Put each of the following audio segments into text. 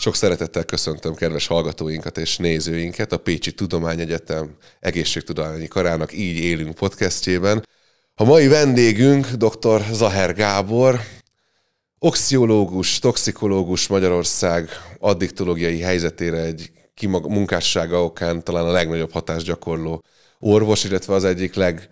Sok szeretettel köszöntöm kedves hallgatóinkat és nézőinket a Pécsi Tudományegyetem egészségtudományi karának Így élünk podcastjében. A mai vendégünk dr. Zaher Gábor, oxiológus, toxikológus Magyarország addiktológiai helyzetére egy kimag- munkássága okán talán a legnagyobb hatást gyakorló orvos, illetve az egyik leg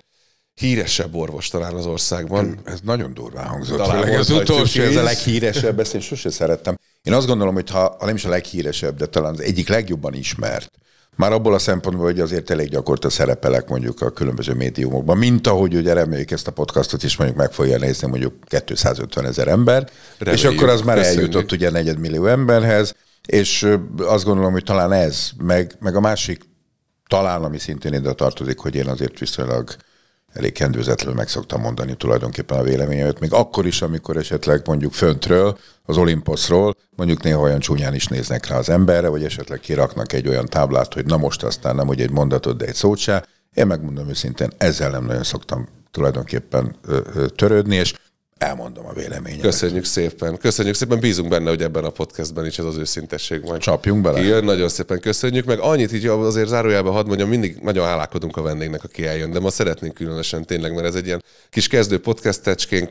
híresebb orvos talán az országban. Ez nagyon durván hangzott. Talán az utolsó, ez a leghíresebb, ezt én sose szerettem. Én azt gondolom, hogy ha, ha nem is a leghíresebb, de talán az egyik legjobban ismert, már abból a szempontból, hogy azért elég gyakorta szerepelek mondjuk a különböző médiumokban, mint ahogy ugye reméljük ezt a podcastot is mondjuk meg fogja nézni mondjuk 250 ezer ember, reméljük, és akkor az már köszönjük. eljutott ugye negyedmillió emberhez, és azt gondolom, hogy talán ez, meg, meg a másik talán, ami szintén ide tartozik, hogy én azért viszonylag elég kendőzetlenül meg szoktam mondani tulajdonképpen a véleményemet, még akkor is, amikor esetleg mondjuk föntről, az Olimposzról, mondjuk néha olyan csúnyán is néznek rá az emberre, vagy esetleg kiraknak egy olyan táblát, hogy na most aztán nem, hogy egy mondatot, de egy szót se. Én megmondom őszintén, ezzel nem nagyon szoktam tulajdonképpen törődni, és elmondom a véleményemet. Köszönjük szépen. Köszönjük szépen. Bízunk benne, hogy ebben a podcastben is ez az őszintesség majd. Csapjunk bele. Jön, nagyon szépen köszönjük. Meg annyit így azért zárójelben hadd mondjam, mindig nagyon hálálkodunk a vendégnek, aki eljön, de ma szeretnénk különösen tényleg, mert ez egy ilyen kis kezdő podcast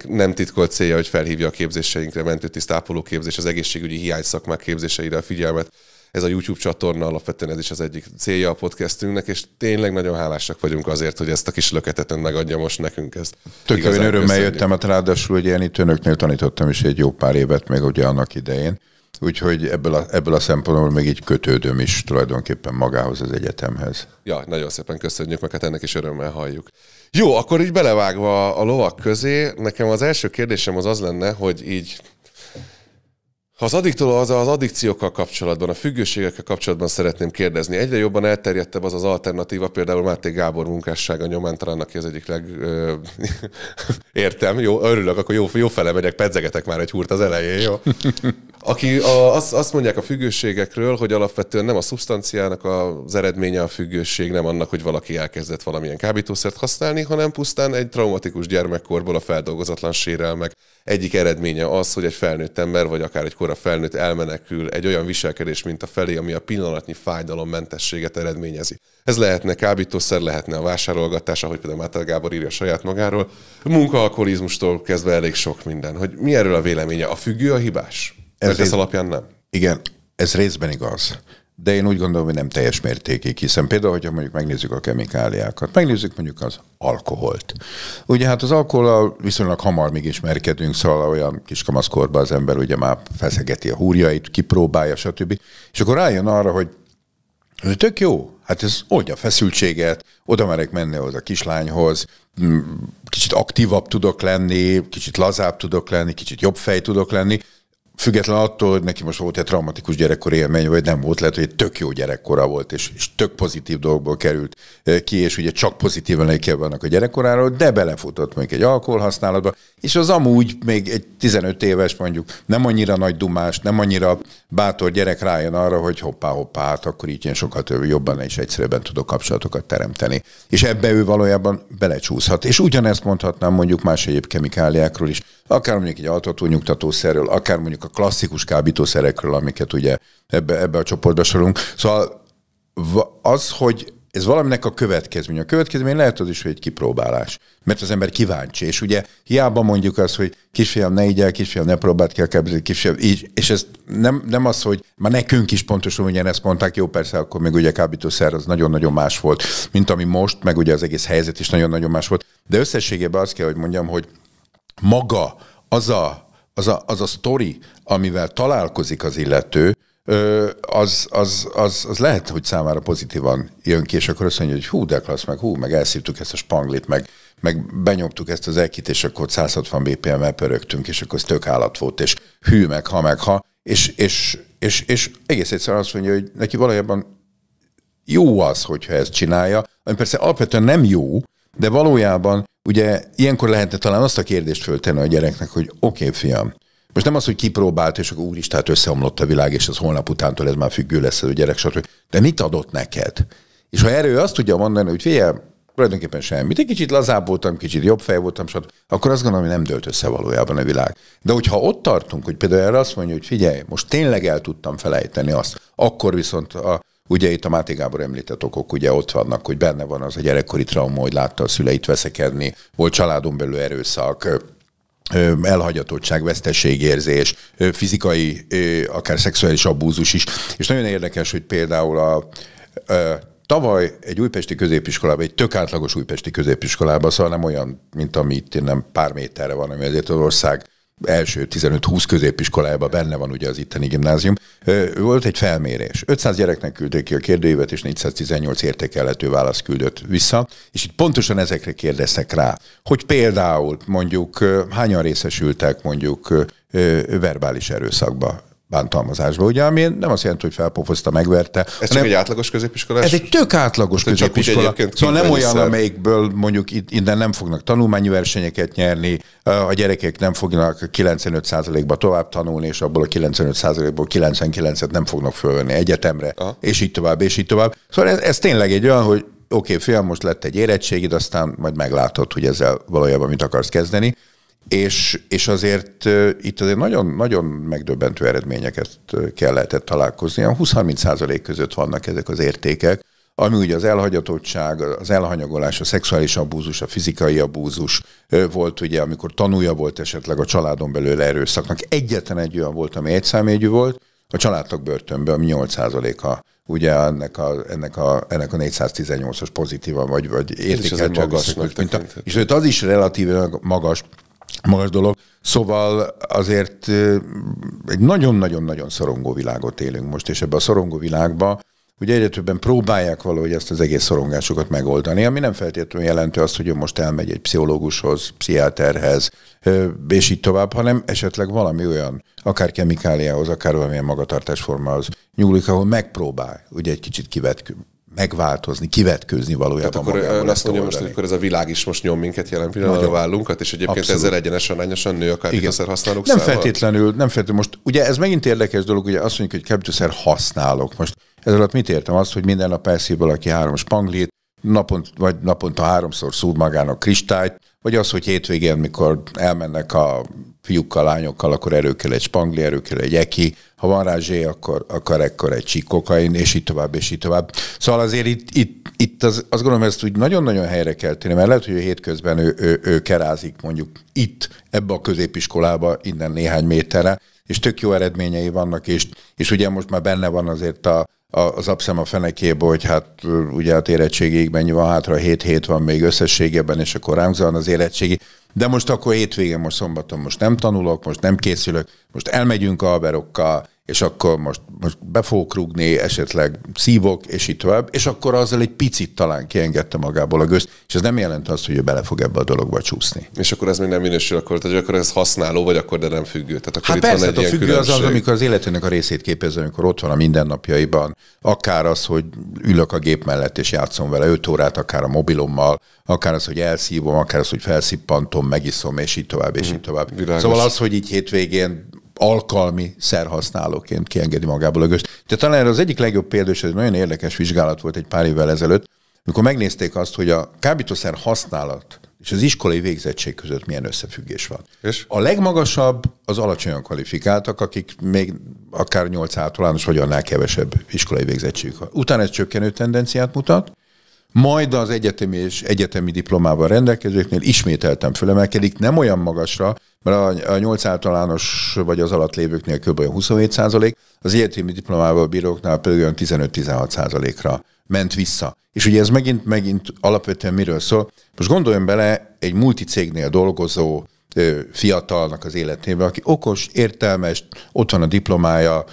nem titkolt célja, hogy felhívja a képzéseinkre, mentőtisztápoló képzés, az egészségügyi hiány szakmák képzéseire a figyelmet ez a YouTube csatorna alapvetően ez is az egyik célja a podcastünknek, és tényleg nagyon hálásak vagyunk azért, hogy ezt a kis löketetet megadja most nekünk. Ezt Tök én örömmel köszönjük. jöttem, mert hát ráadásul ugye én itt önöknél tanítottam is egy jó pár évet, még ugye annak idején. Úgyhogy ebből a, ebből a szempontból még így kötődöm is tulajdonképpen magához az egyetemhez. Ja, nagyon szépen köszönjük, meg hát ennek is örömmel halljuk. Jó, akkor így belevágva a lovak közé, nekem az első kérdésem az az lenne, hogy így ha az addiktól az, az addikciókkal kapcsolatban, a függőségekkel kapcsolatban szeretném kérdezni. Egyre jobban elterjedtebb az az alternatíva, például Máté Gábor munkássága nyomán talán, aki az egyik leg... Ö, értem, jó, örülök, akkor jó, jó fele megyek, pedzegetek már egy húrt az elején, jó? Aki a, azt, azt mondják a függőségekről, hogy alapvetően nem a szubstanciának az eredménye a függőség, nem annak, hogy valaki elkezdett valamilyen kábítószert használni, hanem pusztán egy traumatikus gyermekkorból a feldolgozatlan sérelmek egyik eredménye az, hogy egy felnőtt ember, vagy akár egy kora felnőtt elmenekül egy olyan viselkedés mint a felé, ami a pillanatnyi fájdalommentességet eredményezi. Ez lehetne kábítószer, lehetne a vásárolgatás, ahogy például Mátel Gábor írja saját magáról, munkaalkoholizmustól kezdve elég sok minden. Hogy mi erről a véleménye? A függő a hibás? ez, ez rész... alapján nem. Igen, ez részben igaz. De én úgy gondolom, hogy nem teljes mértékig, hiszen például, hogyha mondjuk megnézzük a kemikáliákat, megnézzük mondjuk az alkoholt. Ugye hát az alkohol viszonylag hamar még ismerkedünk, szóval olyan kis kamaszkorban az ember ugye már feszegeti a húrjait, kipróbálja, stb. És akkor rájön arra, hogy ez tök jó, hát ez oldja a feszültséget, oda merek menni az a kislányhoz, mm, kicsit aktívabb tudok lenni, kicsit lazább tudok lenni, kicsit jobb fej tudok lenni, független attól, hogy neki most volt egy traumatikus gyerekkor élmény, vagy nem volt, lehet, hogy egy tök jó gyerekkora volt, és, és tök pozitív dolgokból került eh, ki, és ugye csak pozitív emléke vannak a gyerekkoráról, de belefutott még egy alkoholhasználatba, és az amúgy még egy 15 éves mondjuk nem annyira nagy dumás, nem annyira bátor gyerek rájön arra, hogy hoppá, hoppá, hát akkor így én sokkal több jobban és egyszerűbben tudok kapcsolatokat teremteni. És ebbe ő valójában belecsúszhat. És ugyanezt mondhatnám mondjuk más egyéb kemikáliákról is akár mondjuk egy altató nyugtatószerről, akár mondjuk a klasszikus kábítószerekről, amiket ugye ebbe, ebbe a csoportba sorolunk. Szóval az, hogy ez valaminek a következmény. A következmény lehet az is, hogy egy kipróbálás. Mert az ember kíváncsi. És ugye hiába mondjuk azt, hogy kisfiam, ne így el, kisfiam, ne próbált ki a kábítószer, kisfiam, így. És ez nem, nem az, hogy már nekünk is pontosan ugyanezt mondták, jó persze, akkor még ugye a kábítószer az nagyon-nagyon más volt, mint ami most, meg ugye az egész helyzet is nagyon-nagyon más volt. De összességében azt kell, hogy mondjam, hogy maga az a, az a, az a sztori, amivel találkozik az illető, az, az, az, az lehet, hogy számára pozitívan jön ki, és akkor azt mondja, hogy hú, de klassz, meg hú, meg elszívtuk ezt a spanglit, meg, meg benyomtuk ezt az ekit, és akkor 160 bpm el pörögtünk, és akkor ez tök állat volt, és hű, meg ha, meg ha, és, és, és, és egész egyszerűen azt mondja, hogy neki valójában jó az, hogyha ezt csinálja, ami persze alapvetően nem jó, de valójában Ugye ilyenkor lehetne talán azt a kérdést föltenni a gyereknek, hogy oké, okay, fiam, most nem az, hogy kipróbált, és akkor úristen, összeomlott a világ, és az holnap utántól ez már függő lesz az a gyerek, stb. De mit adott neked? És ha erő azt tudja mondani, hogy figyelj, tulajdonképpen semmit. Egy kicsit lazább voltam, kicsit jobb fej voltam, stb. akkor azt gondolom, hogy nem dölt össze valójában a világ. De hogyha ott tartunk, hogy például erre azt mondja, hogy figyelj, most tényleg el tudtam felejteni azt, akkor viszont a Ugye itt a Máté Gábor említett okok ugye ott vannak, hogy benne van az a gyerekkori trauma, hogy látta a szüleit veszekedni, volt családon belül erőszak, elhagyatottság, veszteségérzés, fizikai, akár szexuális abúzus is. És nagyon érdekes, hogy például a, a Tavaly egy újpesti középiskolában, egy tök átlagos újpesti középiskolában, szóval nem olyan, mint amit nem pár méterre van, ami azért az ország első 15-20 középiskolájában benne van ugye az itteni gimnázium, volt egy felmérés. 500 gyereknek küldték ki a kérdőívet, és 418 értékelhető választ küldött vissza, és itt pontosan ezekre kérdeztek rá, hogy például mondjuk hányan részesültek mondjuk verbális erőszakba, bántalmazásba, ugye, ami nem azt jelenti, hogy felpofozta, megverte. Ez hanem, csak egy átlagos középiskolás Ez egy tök átlagos hát, középiskola. Szóval nem olyan, szer. amelyikből mondjuk innen nem fognak tanulmányi versenyeket nyerni, a gyerekek nem fognak 95%-ba tovább tanulni, és abból a 95%-ból 99-et nem fognak fölvenni egyetemre, Aha. és így tovább, és így tovább. Szóval ez, ez tényleg egy olyan, hogy oké, okay, fiam, most lett egy érettségid, aztán majd meglátod, hogy ezzel valójában mit akarsz kezdeni. És, és azért itt azért nagyon, nagyon megdöbbentő eredményeket kell lehetett találkozni. 20-30 százalék között vannak ezek az értékek, ami ugye az elhagyatottság, az elhanyagolás, a szexuális abúzus, a fizikai abúzus volt ugye, amikor tanúja volt esetleg a családon belül erőszaknak. Egyetlen egy olyan volt, ami egyszámjegyű volt, a családtag börtönbe, ami 8%-a ugye ennek a, ennek a, ennek a 418-as pozitívan, vagy, vagy értékelt magas. Mint a, és az is relatív magas, magas dolog. Szóval azért egy nagyon-nagyon-nagyon szorongó világot élünk most, és ebbe a szorongó világba ugye egyre többen próbálják valahogy ezt az egész szorongásokat megoldani, ami nem feltétlenül jelenti azt, hogy ő most elmegy egy pszichológushoz, pszichiáterhez, és így tovább, hanem esetleg valami olyan, akár kemikáliához, akár valamilyen magatartásformához nyúlik, ahol megpróbál ugye egy kicsit kivetkül megváltozni, kivetkőzni valójában. Tehát akkor magával, azt mondja most, hogy akkor ez a világ is most nyom minket jelen pillanatban a vállunkat, és egyébként Abszolút. ezzel egyenesen arányosan nő a kábítószer használók Nem száma? feltétlenül, nem feltétlenül. Most ugye ez megint érdekes dolog, ugye azt mondjuk, hogy kábítószer használok. Most ez alatt mit értem? Azt, hogy minden nap elszív valaki három spanglit, napont, vagy naponta háromszor szúr magának kristályt, vagy az, hogy hétvégén, mikor elmennek a fiúkkal, lányokkal, akkor kell egy spangli, kell egy eki, ha van rá zsé, akkor, akkor ekkor egy csíkokain, és így tovább, és így tovább. Szóval azért itt, itt, itt az, azt gondolom, ezt úgy nagyon-nagyon helyre kell tenni, mert lehet, hogy a hétközben ő, ő, ő kerázik mondjuk itt, ebbe a középiskolába, innen néhány méterre, és tök jó eredményei vannak, és, és ugye most már benne van azért a, az abszem a fenekébe, hogy hát ugye hát érettségig mennyi van hátra, 7 hét van még összességében, és akkor ránk zuhan az érettségi. De most akkor hétvégén, most szombaton most nem tanulok, most nem készülök, most elmegyünk a haverokkal, és akkor most, most be fogok rúgni, esetleg szívok, és így tovább, és akkor azzal egy picit talán kiengedte magából a gőzt, és ez nem jelent azt, hogy ő bele fog ebbe a dologba csúszni. És akkor ez még nem minősül, akkor, tehát, akkor ez használó, vagy akkor de nem függő. Tehát akkor hát itt persze, van egy a ilyen függő különbség. az az, amikor az életének a részét képezi, amikor ott van a mindennapjaiban, akár az, hogy ülök a gép mellett és játszom vele 5 órát, akár a mobilommal, akár az, hogy elszívom, akár az, hogy felszippantom, megiszom, és így tovább, és így tovább. Világos. Szóval az, hogy így hétvégén alkalmi szerhasználóként kiengedi magából a gőzt. De talán az egyik legjobb példa, és ez nagyon érdekes vizsgálat volt egy pár évvel ezelőtt, amikor megnézték azt, hogy a kábítószer használat és az iskolai végzettség között milyen összefüggés van. És? A legmagasabb az alacsonyan kvalifikáltak, akik még akár 8 általános vagy annál kevesebb iskolai végzettségük van. Utána ez csökkenő tendenciát mutat, majd az egyetemi és egyetemi diplomával rendelkezőknél ismételten fölemelkedik, nem olyan magasra, mert a, a általános vagy az alatt lévőknél kb. 27 százalék, az egyetemi diplomával bíróknál pedig olyan 15-16 százalékra ment vissza. És ugye ez megint, megint alapvetően miről szól? Most gondoljon bele egy multicégnél dolgozó fiatalnak az életébe, aki okos, értelmes, ott van a diplomája,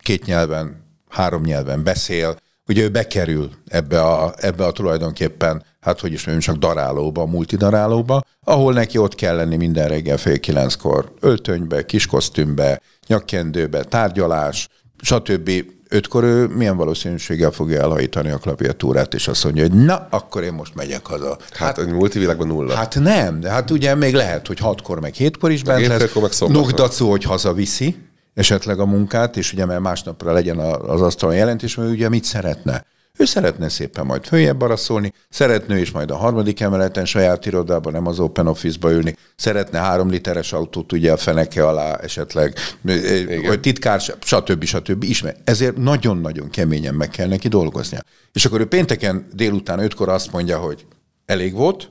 két nyelven, három nyelven beszél, ugye ő bekerül ebbe a, ebbe a tulajdonképpen hát hogy is mondjam, csak darálóba, multidarálóba, ahol neki ott kell lenni minden reggel fél kilenckor, öltönybe, kiskosztümbe, nyakkendőbe, tárgyalás, stb. Ötkor ő milyen valószínűséggel fogja elhajítani a klaviatúrát, és azt mondja, hogy na, akkor én most megyek haza. Hát, hát a multivilágban nulla. Hát nem, de hát ugye még lehet, hogy hatkor meg hétkor is bent lesz. Nukdacu, hogy hazaviszi esetleg a munkát, és ugye mert másnapra legyen az asztalon jelentés, mert ugye mit szeretne. Ő szeretne szépen majd följebb baraszolni, szeretne is majd a harmadik emeleten saját irodában, nem az open office-ba ülni, szeretne három literes autót ugye a feneke alá esetleg, Igen. hogy titkár, stb. stb. Ismer. Ezért nagyon-nagyon keményen meg kell neki dolgoznia. És akkor ő pénteken délután ötkor azt mondja, hogy elég volt,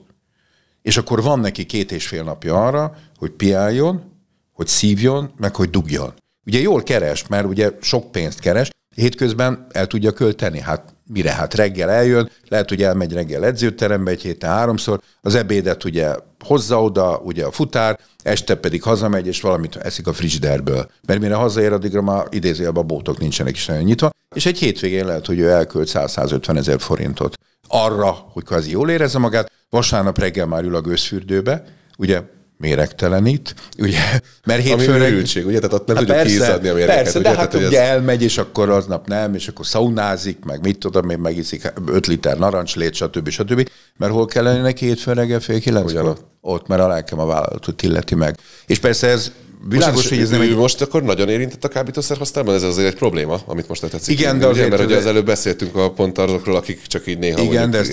és akkor van neki két és fél napja arra, hogy piáljon, hogy szívjon, meg hogy dugjon. Ugye jól keres, mert ugye sok pénzt keres, hétközben el tudja költeni, hát mire? Hát reggel eljön, lehet, hogy elmegy reggel edzőterembe egy héten háromszor, az ebédet ugye hozza oda, ugye a futár, este pedig hazamegy, és valamit eszik a frigiderből. Mert mire hazaér, addigra már idézőjelben a bótok nincsenek is nagyon nyitva, és egy hétvégén lehet, hogy ő elkölt 150 ezer forintot arra, hogy kvázi jól érezze magát, vasárnap reggel már ül a gőzfürdőbe, ugye méregtelenít, ugye? Mert hétfőn... Ami műrültség, ugye? Tehát ott nem hát tudjuk persze, hízadni a méreket. Persze, ugye? de hát ugye, ugye ez... elmegy, és akkor aznap nem, és akkor szaunázik, meg mit tudom én, megiszik 5 liter narancslét, stb. stb. Mert hol kell lenni neki hétfőn reggel fél kilenc? Ott, mert a lelkem a vállalatot illeti meg. És persze ez Világos, hogy ez nem egy... most akkor nagyon érintett a kábítószer használatban, ez azért egy probléma, amit most tetszik. Igen, de azért, mert ugye az előbb beszéltünk a pont azokról, akik csak így néha Igen, de ez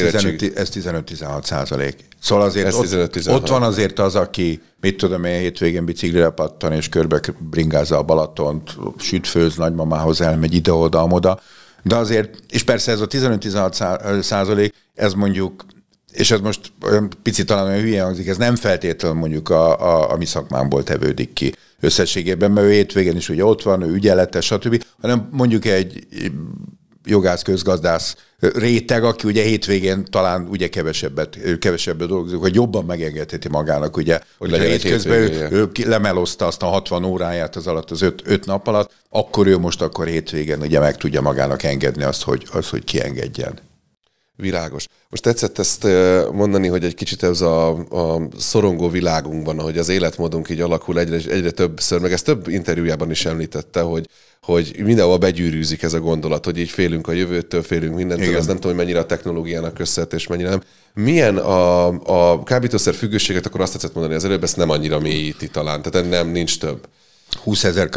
15-16 százalék. Szóval azért ott, ott, van azért az, aki, mit tudom én, hétvégén biciklire pattan és körbe bringázza a Balatont, sütfőz, nagymamához elmegy ide-oda, oda De azért, és persze ez a 15-16 százalék, ez mondjuk és ez most olyan picit talán olyan hülye hangzik, ez nem feltétlenül mondjuk a, a, a mi szakmámból tevődik ki összességében, mert ő hétvégén is ugye ott van, ő ügyelete, stb., hanem mondjuk egy jogász, közgazdász réteg, aki ugye hétvégén talán ugye kevesebbet, kevesebbet dolgozik, hogy jobban megengedheti magának, ugye, hogy legyen hétközben, ő, ő lemelozta azt a 60 óráját az alatt, az 5 nap alatt, akkor ő most akkor hétvégén ugye meg tudja magának engedni azt, hogy, az, hogy kiengedjen. Világos. Most tetszett ezt mondani, hogy egy kicsit ez a, a szorongó világunkban, ahogy az életmódunk így alakul egyre, egyre többször, meg ezt több interjújában is említette, hogy, hogy mindenhol begyűrűzik ez a gondolat, hogy így félünk a jövőtől, félünk mindentől, ez nem tudom, hogy mennyire a technológiának összehet, és mennyire nem. Milyen a, a kábítószer függőséget, akkor azt tetszett mondani az előbb, ezt nem annyira mélyíti talán, tehát nem, nincs több. 20 ezer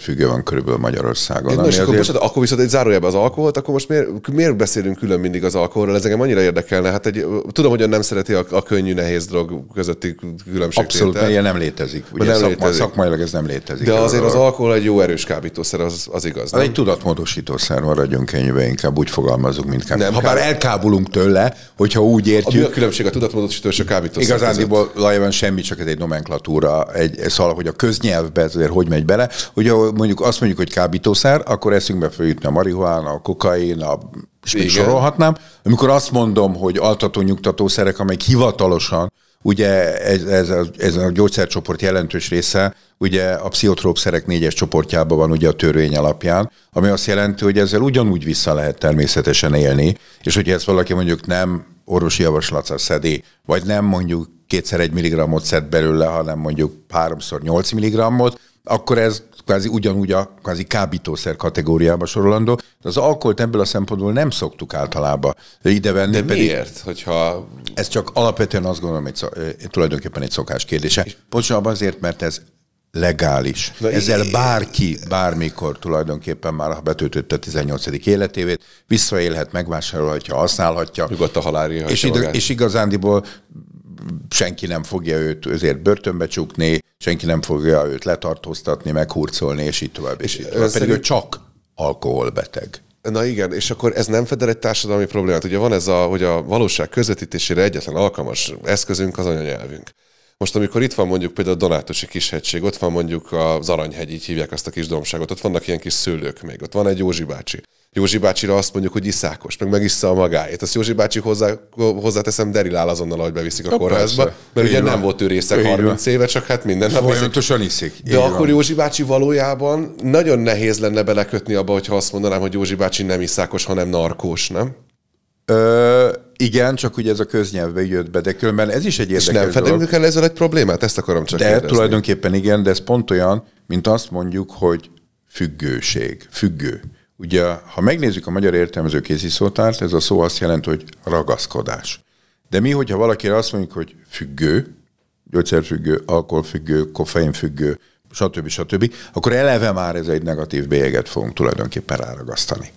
függő van körülbelül Magyarországon. Na, és akkor, azért... bocsánat, akkor viszont egy zárójelben az alkoholt, hát akkor most miért, miért beszélünk külön mindig az alkoholról? Ez engem annyira érdekelne. Hát egy, tudom, hogy ön nem szereti a, a könnyű, nehéz drog közötti különbséget. Abszolút, mert ilyen nem létezik. Ugye nem szakma, létezik. Szakmailag ez nem létezik. De azért az alkohol egy jó erős kábítószer, az, az igaz. Nem? Egy tudatmódosítószer maradjunk ennyibe, inkább úgy fogalmazunk, mint kábítószer. Nem, ha bár elkábulunk tőle, hogyha úgy értjük. A, a különbség a tudatmódosító és a kábítószer? Igazából lajban semmi, csak ez egy nomenklatúra. Egy, szóval, hogy a köznyelvben ezért hogy megy bele. Ugye mondjuk azt mondjuk, hogy kábítószer, akkor eszünkbe följutni a marihuána, a kokain, a és még sorolhatnám. Amikor azt mondom, hogy altató nyugtatószerek, amelyek hivatalosan, ugye ez, ez, a, ez a gyógyszercsoport jelentős része, ugye a pszichotrópszerek négyes csoportjában van ugye a törvény alapján, ami azt jelenti, hogy ezzel ugyanúgy vissza lehet természetesen élni, és hogyha ezt valaki mondjuk nem orvosi javaslatra szedi, vagy nem mondjuk kétszer egy milligrammot szed belőle, hanem mondjuk háromszor nyolc milligrammot, akkor ez kvázi ugyanúgy a kvázi kábítószer kategóriába sorolandó. az alkoholt ebből a szempontból nem szoktuk általában ide venni. De pedig miért? Hogyha... Ez csak alapvetően azt gondolom, hogy eh, tulajdonképpen egy szokás kérdése. Pontosabban azért, mert ez legális. Na, Ezzel bárki bármikor tulajdonképpen már ha betöltötte 18. életévét, visszaélhet, megvásárolhatja, használhatja. Nyugodt a halálja. És, id- és igazándiból senki nem fogja őt ezért börtönbe csukni, senki nem fogja őt letartóztatni, meghurcolni, és így tovább, és így tovább. Pedig ő csak alkoholbeteg. Na igen, és akkor ez nem fedel egy társadalmi problémát. Ugye van ez, a, hogy a valóság közvetítésére egyetlen alkalmas eszközünk az anyanyelvünk. Most amikor itt van mondjuk például a Donátosi kishegység, ott van mondjuk az Aranyhegy, így hívják azt a kis domságot, ott vannak ilyen kis szőlők még, ott van egy Józsi bácsi Józsi bácsira azt mondjuk, hogy iszákos, meg megissza a magáét. Azt Józsi bácsi hozzá, hozzáteszem, derilál azonnal, ahogy beviszik a, a kórházba, persze. mert Így ugye van. nem volt ő része 30 van. éve, csak hát minden nap. Folyamatosan iszik. Így de van. akkor Józsi bácsi valójában nagyon nehéz lenne belekötni abba, hogyha azt mondanám, hogy Józsi bácsi nem iszákos, hanem narkós, nem? Ö, igen, csak ugye ez a köznyelvbe jött be, de különben ez is egy érdekes És nem fedünk el ezzel egy problémát? Ezt akarom csak De kérdezni. tulajdonképpen igen, de ez pont olyan, mint azt mondjuk, hogy függőség, függő. Ugye, ha megnézzük a magyar értelmező szótárt, ez a szó azt jelenti, hogy ragaszkodás. De mi, hogyha valakire azt mondjuk, hogy függő, gyógyszerfüggő, alkoholfüggő, koffeinfüggő, stb. stb., akkor eleve már ez egy negatív bélyeget fogunk tulajdonképpen ráragasztani.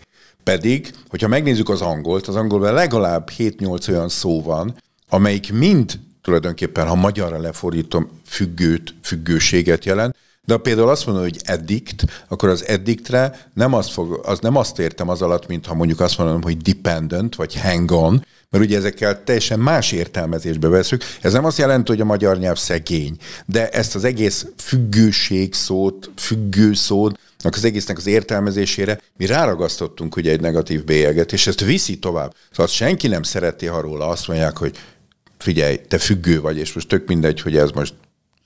Pedig, hogyha megnézzük az angolt, az angolban legalább 7-8 olyan szó van, amelyik mind tulajdonképpen, ha magyarra lefordítom, függőt, függőséget jelent, de ha például azt mondod, hogy addict, akkor az addictre nem azt, fog, az nem azt értem az alatt, mintha mondjuk azt mondom, hogy dependent, vagy hang on, mert ugye ezekkel teljesen más értelmezésbe veszük. Ez nem azt jelenti, hogy a magyar nyelv szegény, de ezt az egész függőség szót, függő szót, az egésznek az értelmezésére mi ráragasztottunk ugye egy negatív bélyeget, és ezt viszi tovább. Szóval azt senki nem szereti, ha róla azt mondják, hogy figyelj, te függő vagy, és most tök mindegy, hogy ez most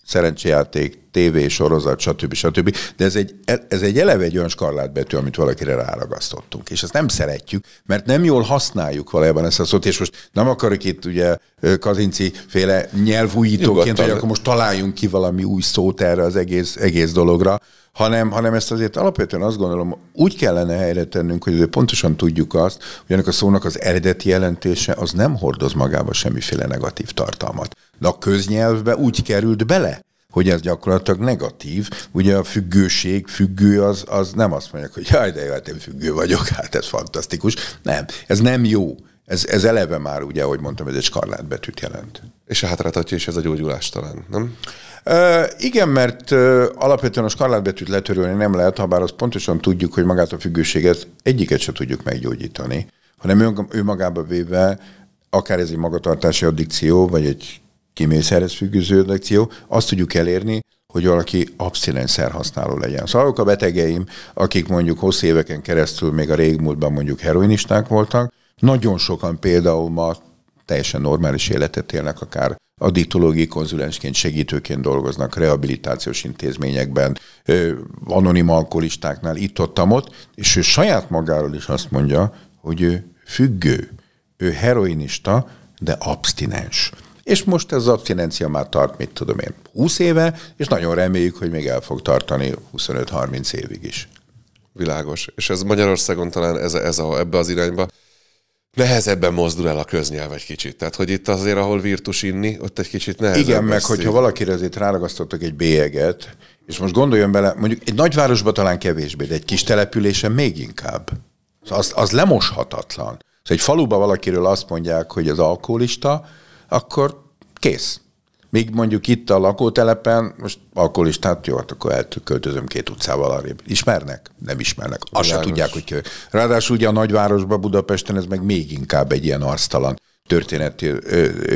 szerencsejáték, TV sorozat, stb. stb. De ez egy, ez egy eleve egy olyan skarlátbetű, amit valakire ráragasztottunk, és ezt nem szeretjük, mert nem jól használjuk valójában ezt a szót, és most nem akarok itt ugye Kazinci féle nyelvújítóként, hogy akkor most találjunk ki valami új szót erre az egész, egész dologra, hanem, hanem ezt azért alapvetően azt gondolom, úgy kellene helyre tennünk, hogy pontosan tudjuk azt, hogy ennek a szónak az eredeti jelentése az nem hordoz magába semmiféle negatív tartalmat. De a köznyelvbe úgy került bele, hogy ez gyakorlatilag negatív. Ugye a függőség, függő az, az nem azt mondják, hogy jaj, de jó, hát én függő vagyok, hát ez fantasztikus. Nem, ez nem jó. Ez, ez eleve már, ugye, ahogy mondtam, ez egy skarlátbetűt jelent. És a hátrátatja is ez a gyógyulás talán, nem? Uh, igen, mert uh, alapvetően a skarlátbetűt letörölni nem lehet, ha bár azt pontosan tudjuk, hogy magát a függőséget egyiket sem tudjuk meggyógyítani, hanem ő, ő magába véve, akár ez egy magatartási addikció, vagy egy kimészerhez függőző infekció, azt tudjuk elérni, hogy valaki abszinenszer használó legyen. Szóval a betegeim, akik mondjuk hosszú éveken keresztül még a régmúltban mondjuk heroinisták voltak, nagyon sokan például ma teljesen normális életet élnek, akár addiktológiai konzulensként, segítőként dolgoznak rehabilitációs intézményekben, anonim alkoholistáknál, itt-ottam ott, és ő saját magáról is azt mondja, hogy ő függő, ő heroinista, de abstinens és most ez az abstinencia már tart, mit tudom én, 20 éve, és nagyon reméljük, hogy még el fog tartani 25-30 évig is. Világos. És ez Magyarországon talán ez, a, ez a, ebbe az irányba nehezebben mozdul el a köznyelv egy kicsit. Tehát, hogy itt azért, ahol virtus inni, ott egy kicsit nehezebb. Igen, meg hogyha valakire azért ráragasztottak egy bélyeget, és most gondoljon bele, mondjuk egy nagyvárosban talán kevésbé, de egy kis településen még inkább. Szóval az, az lemoshatatlan. Szóval egy faluban valakiről azt mondják, hogy az alkoholista, akkor kész. Még mondjuk itt a lakótelepen, most alkoholistát, jó, hát akkor elköltözöm két utcával arrébb. Ismernek? Nem ismernek. Azt se tudják, hogy ki. Ráadásul ugye a nagyvárosban, Budapesten ez meg még inkább egy ilyen arctalan történeti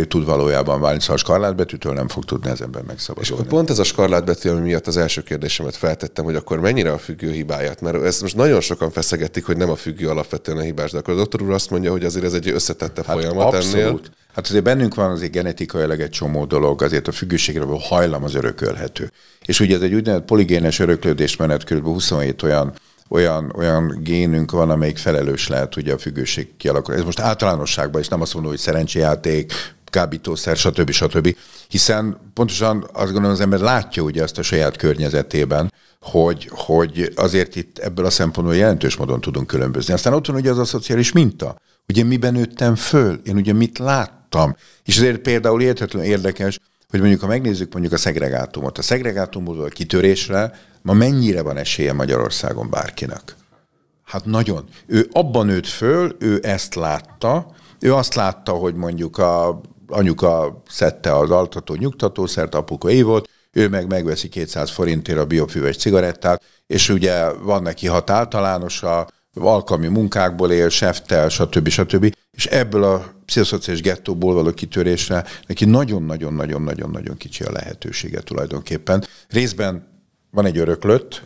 tud valójában válni, szóval a skarlátbetűtől nem fog tudni az ember megszabadulni. És akkor pont ez a skarlátbetű, ami miatt az első kérdésemet feltettem, hogy akkor mennyire a függő hibáját, mert ezt most nagyon sokan feszegetik, hogy nem a függő alapvetően a hibás, de akkor a doktor úr azt mondja, hogy azért ez egy összetette hát folyamat abszolút. ennél. Hát azért bennünk van azért genetikailag egy csomó dolog, azért a függőségre hajlam az örökölhető. És ugye ez egy úgynevezett poligénes menet, kb. 27 olyan olyan, olyan génünk van, amelyik felelős lehet ugye a függőség kialakul. Ez most általánosságban, és nem azt mondom, hogy szerencséjáték, kábítószer, stb. stb. Hiszen pontosan azt gondolom, az ember látja ugye azt a saját környezetében, hogy, hogy azért itt ebből a szempontból jelentős módon tudunk különbözni. Aztán ott van ugye az a szociális minta. Ugye miben nőttem föl? Én ugye mit láttam? És azért például érthetően érdekes, hogy mondjuk ha megnézzük mondjuk a szegregátumot, a szegregátumból a kitörésre Ma mennyire van esélye Magyarországon bárkinek? Hát nagyon. Ő abban nőtt föl, ő ezt látta, ő azt látta, hogy mondjuk a anyuka szedte az altató nyugtatószert, apuka év volt, ő meg megveszi 200 forintért a biofüves cigarettát, és ugye van neki hat általános, a alkalmi munkákból él, seftel, stb. stb. És ebből a pszichoszociális gettóból való kitörésre neki nagyon-nagyon-nagyon-nagyon-nagyon kicsi a lehetősége tulajdonképpen. Részben van egy öröklött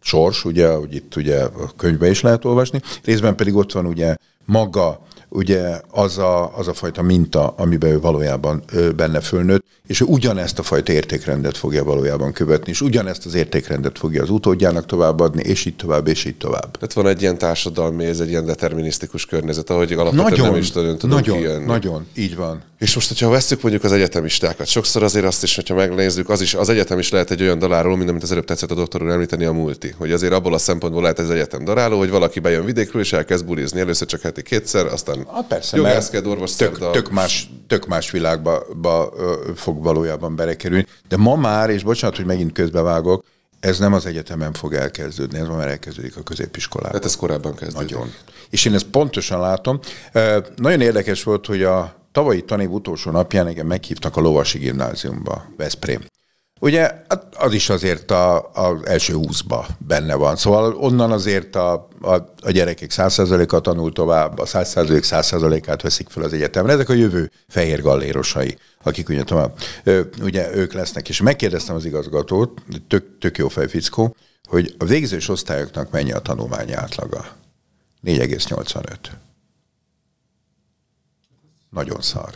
sors, ugye, ahogy itt ugye a könyvbe is lehet olvasni, részben pedig ott van ugye maga ugye az a, az a fajta minta, amiben ő valójában ő benne fölnőtt, és ő ugyanezt a fajta értékrendet fogja valójában követni, és ugyanezt az értékrendet fogja az utódjának továbbadni, és így tovább, és így tovább. Tehát van egy ilyen társadalmi, ez egy ilyen determinisztikus környezet, ahogy alapvetően nagyon, nem is nagyon tudom nagyon, kijönni. Nagyon, így van. És most, hogyha veszük mondjuk az egyetemistákat, sokszor azért azt is, hogyha megnézzük, az, is, az egyetem is lehet egy olyan daláról, mint amit az előbb tetszett a doktor úr említeni a multi. Hogy azért abból a szempontból lehet ez egyetem daráló, hogy valaki bejön vidékről és elkezd bulizni. Először csak heti kétszer, aztán a persze, jogászked, orvos tök, szerda. tök, más, tök más világba ba, ö, fog valójában berekerülni. De ma már, és bocsánat, hogy megint közbevágok, ez nem az egyetemen fog elkezdődni, ez már elkezdődik a középiskolában. Tehát ez korábban kezdődik. Nagyon. És én ezt pontosan látom. Nagyon érdekes volt, hogy a tavalyi tanév utolsó napján engem meghívtak a Lovasi Gimnáziumba, Veszprém. Ugye hát az is azért az első húszba benne van. Szóval onnan azért a, a, a gyerekek százszerzaléka tanul tovább, a százszerzalék százszerzalékát veszik fel az egyetemre. Ezek a jövő fehér gallérosai, akik ugye tovább, ö, ugye ők lesznek. És megkérdeztem az igazgatót, tök, tök jó fejfickó, hogy a végzős osztályoknak mennyi a tanulmány átlaga? Nagyon szar.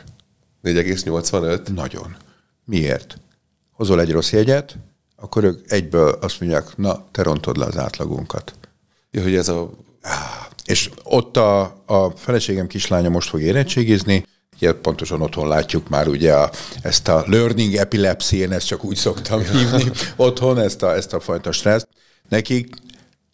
4,85? Nagyon. Miért? Hozol egy rossz jegyet, akkor ők egyből azt mondják, na, te rontod le az átlagunkat. Ja, hogy ez a... És ott a, a feleségem kislánya most fog érettségizni, ugye pontosan otthon látjuk már ugye a, ezt a learning epilepsy, én ezt csak úgy szoktam hívni otthon, ezt a, ezt a fajta stresszt. Nekik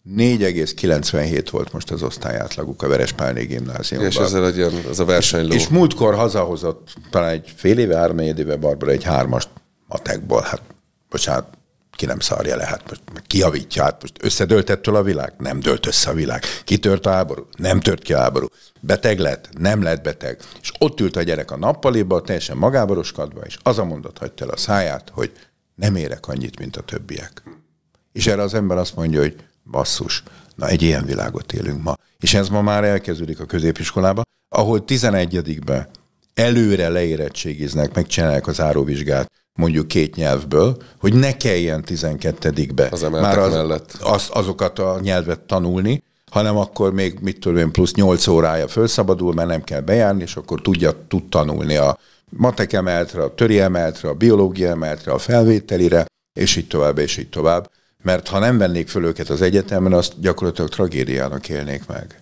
4,97 volt most az osztályátlaguk a Verespálné gimnáziumban. És ezzel egy ilyen, ez a versenyló. És, és múltkor hazahozott talán egy fél éve, három éve Barbara egy hármast matekból. Hát, bocsánat, ki nem szarja le, hát most kiavítja, hát most összedőlt ettől a világ? Nem dőlt össze a világ. Kitört a háború? Nem tört ki a háború. Beteg lett? Nem lett beteg. És ott ült a gyerek a nappaliba, teljesen magáboroskodva, és az a mondat hagyta el a száját, hogy nem érek annyit, mint a többiek. És erre az ember azt mondja, hogy Basszus. Na, egy ilyen világot élünk ma. És ez ma már elkezdődik a középiskolába, ahol 11-ben előre leérettségiznek, megcsinálják az áróvizsgát mondjuk két nyelvből, hogy ne kelljen 12-be az már az, mellett. Az, azokat a nyelvet tanulni, hanem akkor még, mit tudom én, plusz 8 órája felszabadul, mert nem kell bejárni, és akkor tudja, tud tanulni a matek emeltre, a töri emeltre, a biológia emeltre, a felvételire, és így tovább, és így tovább. Mert ha nem vennék föl őket az egyetemen, azt gyakorlatilag tragédiának élnék meg.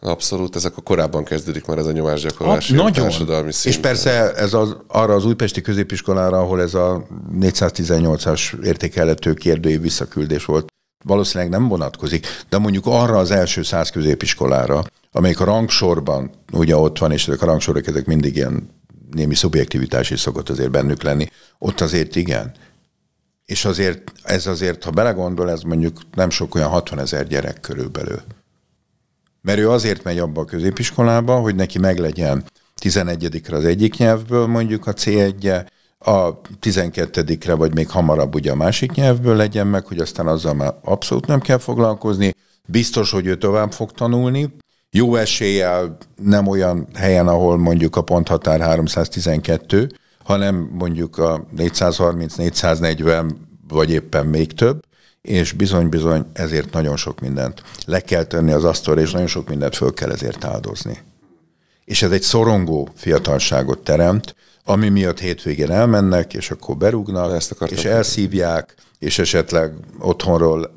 Abszolút, ezek a korábban kezdődik már ez a gyakorlás. A, nagyon. Társadalmi És persze ez az, arra az újpesti középiskolára, ahol ez a 418-as értékelhető kérdői visszaküldés volt, valószínűleg nem vonatkozik, de mondjuk arra az első száz középiskolára, amelyik a rangsorban ugye ott van, és ezek a rangsorok ezek mindig ilyen némi szubjektivitás is szokott azért bennük lenni, ott azért igen. És azért, ez azért, ha belegondol, ez mondjuk nem sok olyan 60 ezer gyerek körülbelül. Mert ő azért megy abba a középiskolába, hogy neki meglegyen 11 az egyik nyelvből mondjuk a C1-je, a 12-re, vagy még hamarabb ugye a másik nyelvből legyen meg, hogy aztán azzal már abszolút nem kell foglalkozni. Biztos, hogy ő tovább fog tanulni. Jó eséllyel nem olyan helyen, ahol mondjuk a ponthatár 312, hanem mondjuk a 430-440 vagy éppen még több, és bizony-bizony ezért nagyon sok mindent le kell tenni az asztalra, és nagyon sok mindent föl kell ezért áldozni. És ez egy szorongó fiatalságot teremt, ami miatt hétvégén elmennek, és akkor berúgnak, Ezt és elszívják, és esetleg otthonról,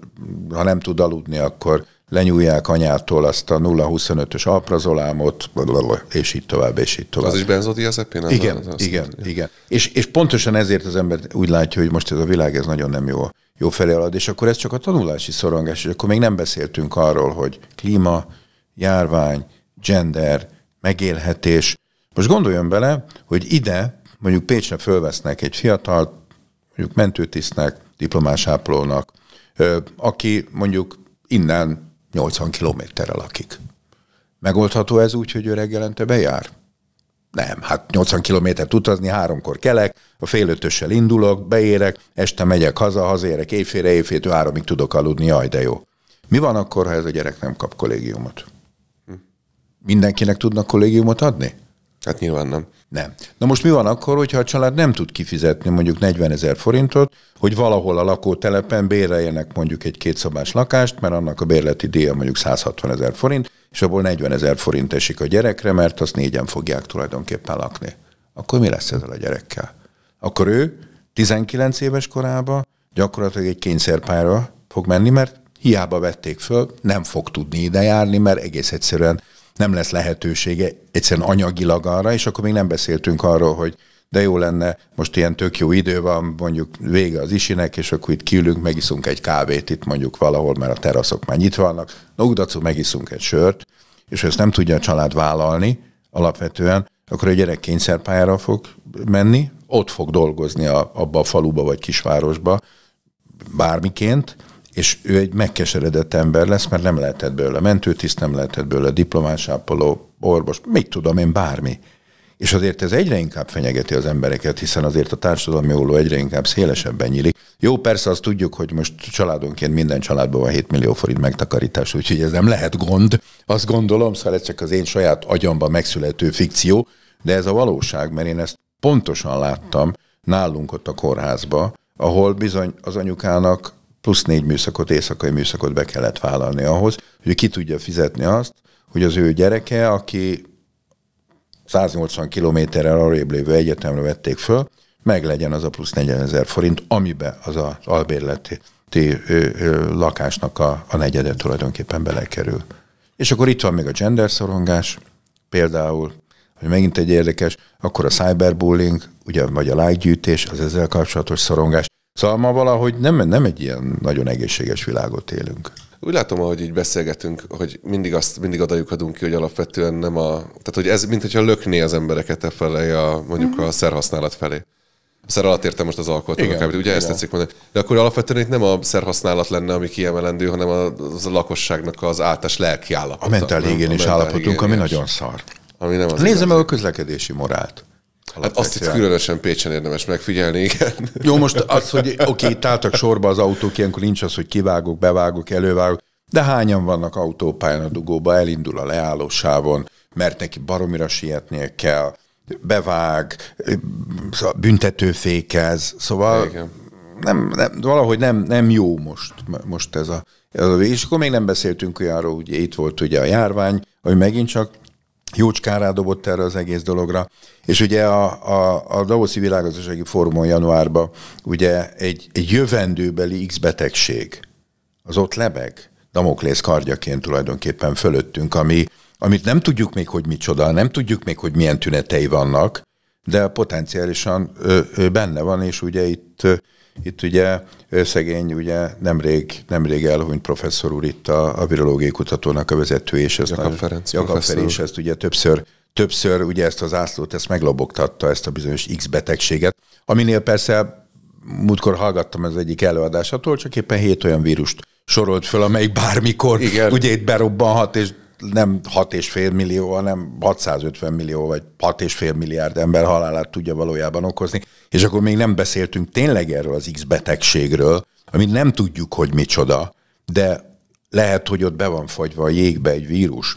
ha nem tud aludni, akkor lenyúlják anyától azt a 0,25-ös alprazolámot, és így tovább, és így tovább. Az is benzodiazepin? Igen, az igen, az... igen. És, és pontosan ezért az ember úgy látja, hogy most ez a világ ez nagyon nem jó, jó felé alad, és akkor ez csak a tanulási szorongás, és akkor még nem beszéltünk arról, hogy klíma, járvány, gender, megélhetés. Most gondoljon bele, hogy ide mondjuk Pécsre fölvesznek egy fiatal, mondjuk mentőtisztnek, diplomás ápolónak, aki mondjuk innen 80 kilométerrel lakik. Megoldható ez úgy, hogy ő reggelente bejár? Nem, hát 80 kilométert utazni, háromkor kelek, a fél ötössel indulok, beérek, este megyek haza, hazérek, éjfére, éjfétől háromig tudok aludni, jaj, de jó. Mi van akkor, ha ez a gyerek nem kap kollégiumot? Hm. Mindenkinek tudnak kollégiumot adni? Hát nyilván nem. Nem. Na most mi van akkor, hogyha a család nem tud kifizetni mondjuk 40 ezer forintot, hogy valahol a lakótelepen béreljenek mondjuk egy kétszobás lakást, mert annak a bérleti díja mondjuk 160 ezer forint, és abból 40 ezer forint esik a gyerekre, mert azt négyen fogják tulajdonképpen lakni. Akkor mi lesz ezzel a gyerekkel? Akkor ő 19 éves korában gyakorlatilag egy kényszerpályra fog menni, mert hiába vették föl, nem fog tudni ide járni, mert egész egyszerűen nem lesz lehetősége egyszerűen anyagilag arra, és akkor még nem beszéltünk arról, hogy de jó lenne, most ilyen tök jó idő van, mondjuk vége az isinek, és akkor itt kiülünk, megiszunk egy kávét itt mondjuk valahol, mert a teraszok már nyitva vannak, nogdacú megiszunk egy sört, és ha ezt nem tudja a család vállalni alapvetően, akkor a gyerek kényszerpályára fog menni, ott fog dolgozni a, abba a faluba vagy kisvárosba, bármiként, és ő egy megkeseredett ember lesz, mert nem lehetett belőle mentőtiszt, nem lehetett belőle diplomás ápoló, orvos, mit tudom én, bármi. És azért ez egyre inkább fenyegeti az embereket, hiszen azért a társadalmi óló egyre inkább szélesebben nyílik. Jó, persze azt tudjuk, hogy most családonként minden családban van 7 millió forint megtakarítás, úgyhogy ez nem lehet gond. Azt gondolom, szóval ez csak az én saját agyamban megszülető fikció, de ez a valóság, mert én ezt pontosan láttam nálunk ott a kórházba, ahol bizony az anyukának plusz négy műszakot, éjszakai műszakot be kellett vállalni ahhoz, hogy ki tudja fizetni azt, hogy az ő gyereke, aki 180 kilométerrel arrébb lévő egyetemre vették föl, legyen az a plusz 40 ezer forint, amibe az a albérleti lakásnak a, a negyede tulajdonképpen belekerül. És akkor itt van még a gender szorongás, például, hogy megint egy érdekes, akkor a cyberbullying, ugye, vagy a lájgyűjtés, az ezzel kapcsolatos szorongás, Szóval ma valahogy nem, nem egy ilyen nagyon egészséges világot élünk. Úgy látom, ahogy így beszélgetünk, hogy mindig azt, mindig adajuk adunk ki, hogy alapvetően nem a... Tehát, hogy ez, mint hogyha lökné az embereket e felé, a, mondjuk uh-huh. a szerhasználat felé. A szer alatt értem most az alkoholt, ugye igen. ezt tetszik mondani. De akkor alapvetően itt nem a szerhasználat lenne, ami kiemelendő, hanem a, az a lakosságnak az általános lelki állapota. A mentál is állapotunk, ami nagyon szar. Ami nem az Nézzem meg a közlekedési morált. Hát azt itt különösen Pécsen érdemes megfigyelni, igen. Jó, most az, hogy oké, itt álltak sorba az autók, ilyenkor nincs az, hogy kivágok, bevágok, elővágok, de hányan vannak autópályán a dugóba, elindul a leállósávon, mert neki baromira sietnie kell, bevág, büntetőfékez, szóval igen. nem, nem, valahogy nem, nem jó most, most ez a, ez a... És akkor még nem beszéltünk olyanról, ugye itt volt ugye a járvány, ami megint csak jócskán rádobott erre az egész dologra. És ugye a, a, a Davoszi Világgazdasági Fórumon januárban ugye egy, egy jövendőbeli X-betegség az ott lebeg, Damoklész kardjaként tulajdonképpen fölöttünk, ami, amit nem tudjuk még, hogy micsoda, nem tudjuk még, hogy milyen tünetei vannak, de potenciálisan ő, ő benne van, és ugye itt itt ugye szegény, ugye nemrég, nemrég elhunyt professzor úr itt a, a virológiai kutatónak a vezető, és ez Jakab, Ferenc, Jakab Ferenc, ezt ugye többször többször ugye ezt az ászlót, ezt meglobogtatta, ezt a bizonyos X betegséget, aminél persze múltkor hallgattam az egyik előadásától, csak éppen hét olyan vírust sorolt föl, amelyik bármikor Igen. ugye itt berobbanhat, és nem 6,5 millió, hanem 650 millió vagy 6,5 milliárd ember halálát tudja valójában okozni. És akkor még nem beszéltünk tényleg erről az X betegségről, amit nem tudjuk, hogy micsoda, de lehet, hogy ott be van fagyva a jégbe egy vírus,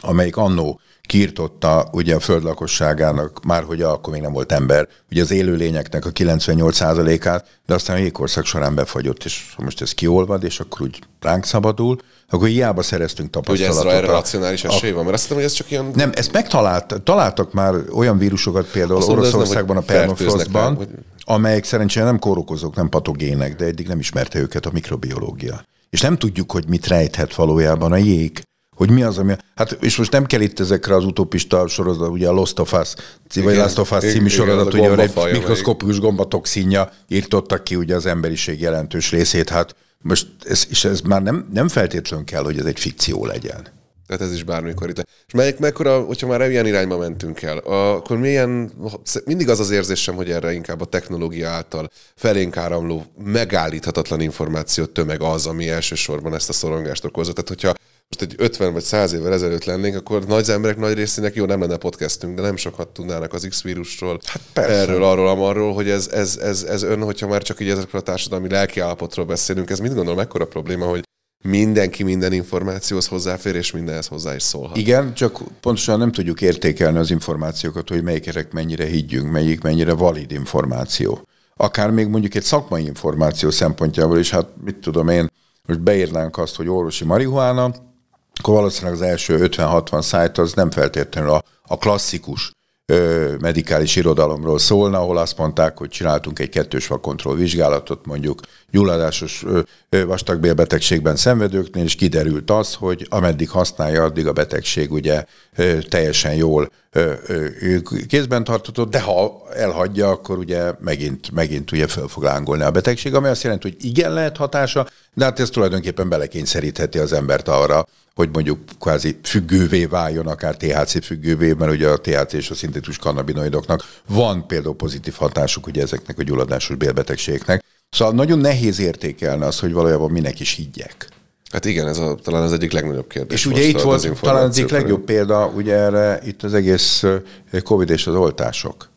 amelyik annó kiirtotta ugye a föld lakosságának, már hogy akkor még nem volt ember, ugye az élőlényeknek a 98%-át, de aztán a jégkorszak során befagyott, és most ez kiolvad, és akkor úgy ránk szabadul, akkor hiába szereztünk tapasztalatot. Ugye ez erre racionális esély a... van, mert azt hiszem, hogy ez csak ilyen... Nem, ezt megtalált, találtak már olyan vírusokat például mondom, Oroszországban, nem, a permafrostban, amelyek szerencsére nem kórokozók, nem patogének, de eddig nem ismerte őket a mikrobiológia. És nem tudjuk, hogy mit rejthet valójában a jég hogy mi az, ami... Hát, és most nem kell itt ezekre az utopista sorozat, ugye a Lost of Us, vagy Last of Us című sorozat, ugye egy mikroszkopikus gombatoxinja írtotta ki ugye az emberiség jelentős részét. Hát most, ez, és ez már nem, nem feltétlenül kell, hogy ez egy fikció legyen. Tehát ez is bármikor itt. És melyik, mekkora, hogyha már ilyen irányba mentünk el, akkor milyen, mindig az az érzésem, hogy erre inkább a technológia által felénk áramló megállíthatatlan információ tömeg az, ami elsősorban ezt a szorongást okozza. Tehát hogyha most egy 50 vagy 100 évvel ezelőtt lennénk, akkor nagy emberek nagy részének jó, nem lenne podcastünk, de nem sokat tudnának az X-vírusról, hát persze. erről, arról, amarról, hogy ez, ez, ez, ez ön, hogyha már csak így ezekről a társadalmi állapotról beszélünk, ez mit gondol, mekkora probléma, hogy mindenki minden információhoz hozzáfér, és mindenhez hozzá is szólhat. Igen, csak pontosan nem tudjuk értékelni az információkat, hogy melyikek mennyire higgyünk, melyik mennyire valid információ. Akár még mondjuk egy szakmai információ szempontjából is, hát mit tudom én, most beírnánk azt, hogy orvosi marihuána, akkor valószínűleg az első 50-60 szájt az nem feltétlenül a, a klasszikus ö, medikális irodalomról szólna, ahol azt mondták, hogy csináltunk egy kettős vakontroll vizsgálatot mondjuk gyulladásos vastagbélbetegségben szenvedőknél, és kiderült az, hogy ameddig használja, addig a betegség ugye ö, teljesen jól ö, ö, kézben tartatott, de ha elhagyja, akkor ugye megint, megint ugye föl fog lángolni a betegség, ami azt jelenti, hogy igen lehet hatása, de hát ez tulajdonképpen belekényszerítheti az embert arra, hogy mondjuk kvázi függővé váljon, akár THC függővé, mert ugye a THC és a szintetikus kannabinoidoknak van például pozitív hatásuk ugye ezeknek a gyulladásos bélbetegségeknek. Szóval nagyon nehéz értékelni az, hogy valójában minek is higgyek. Hát igen, ez a, talán az egyik legnagyobb kérdés. És ugye itt volt az talán az egyik legjobb példa, ugye erre itt az egész COVID és az oltások.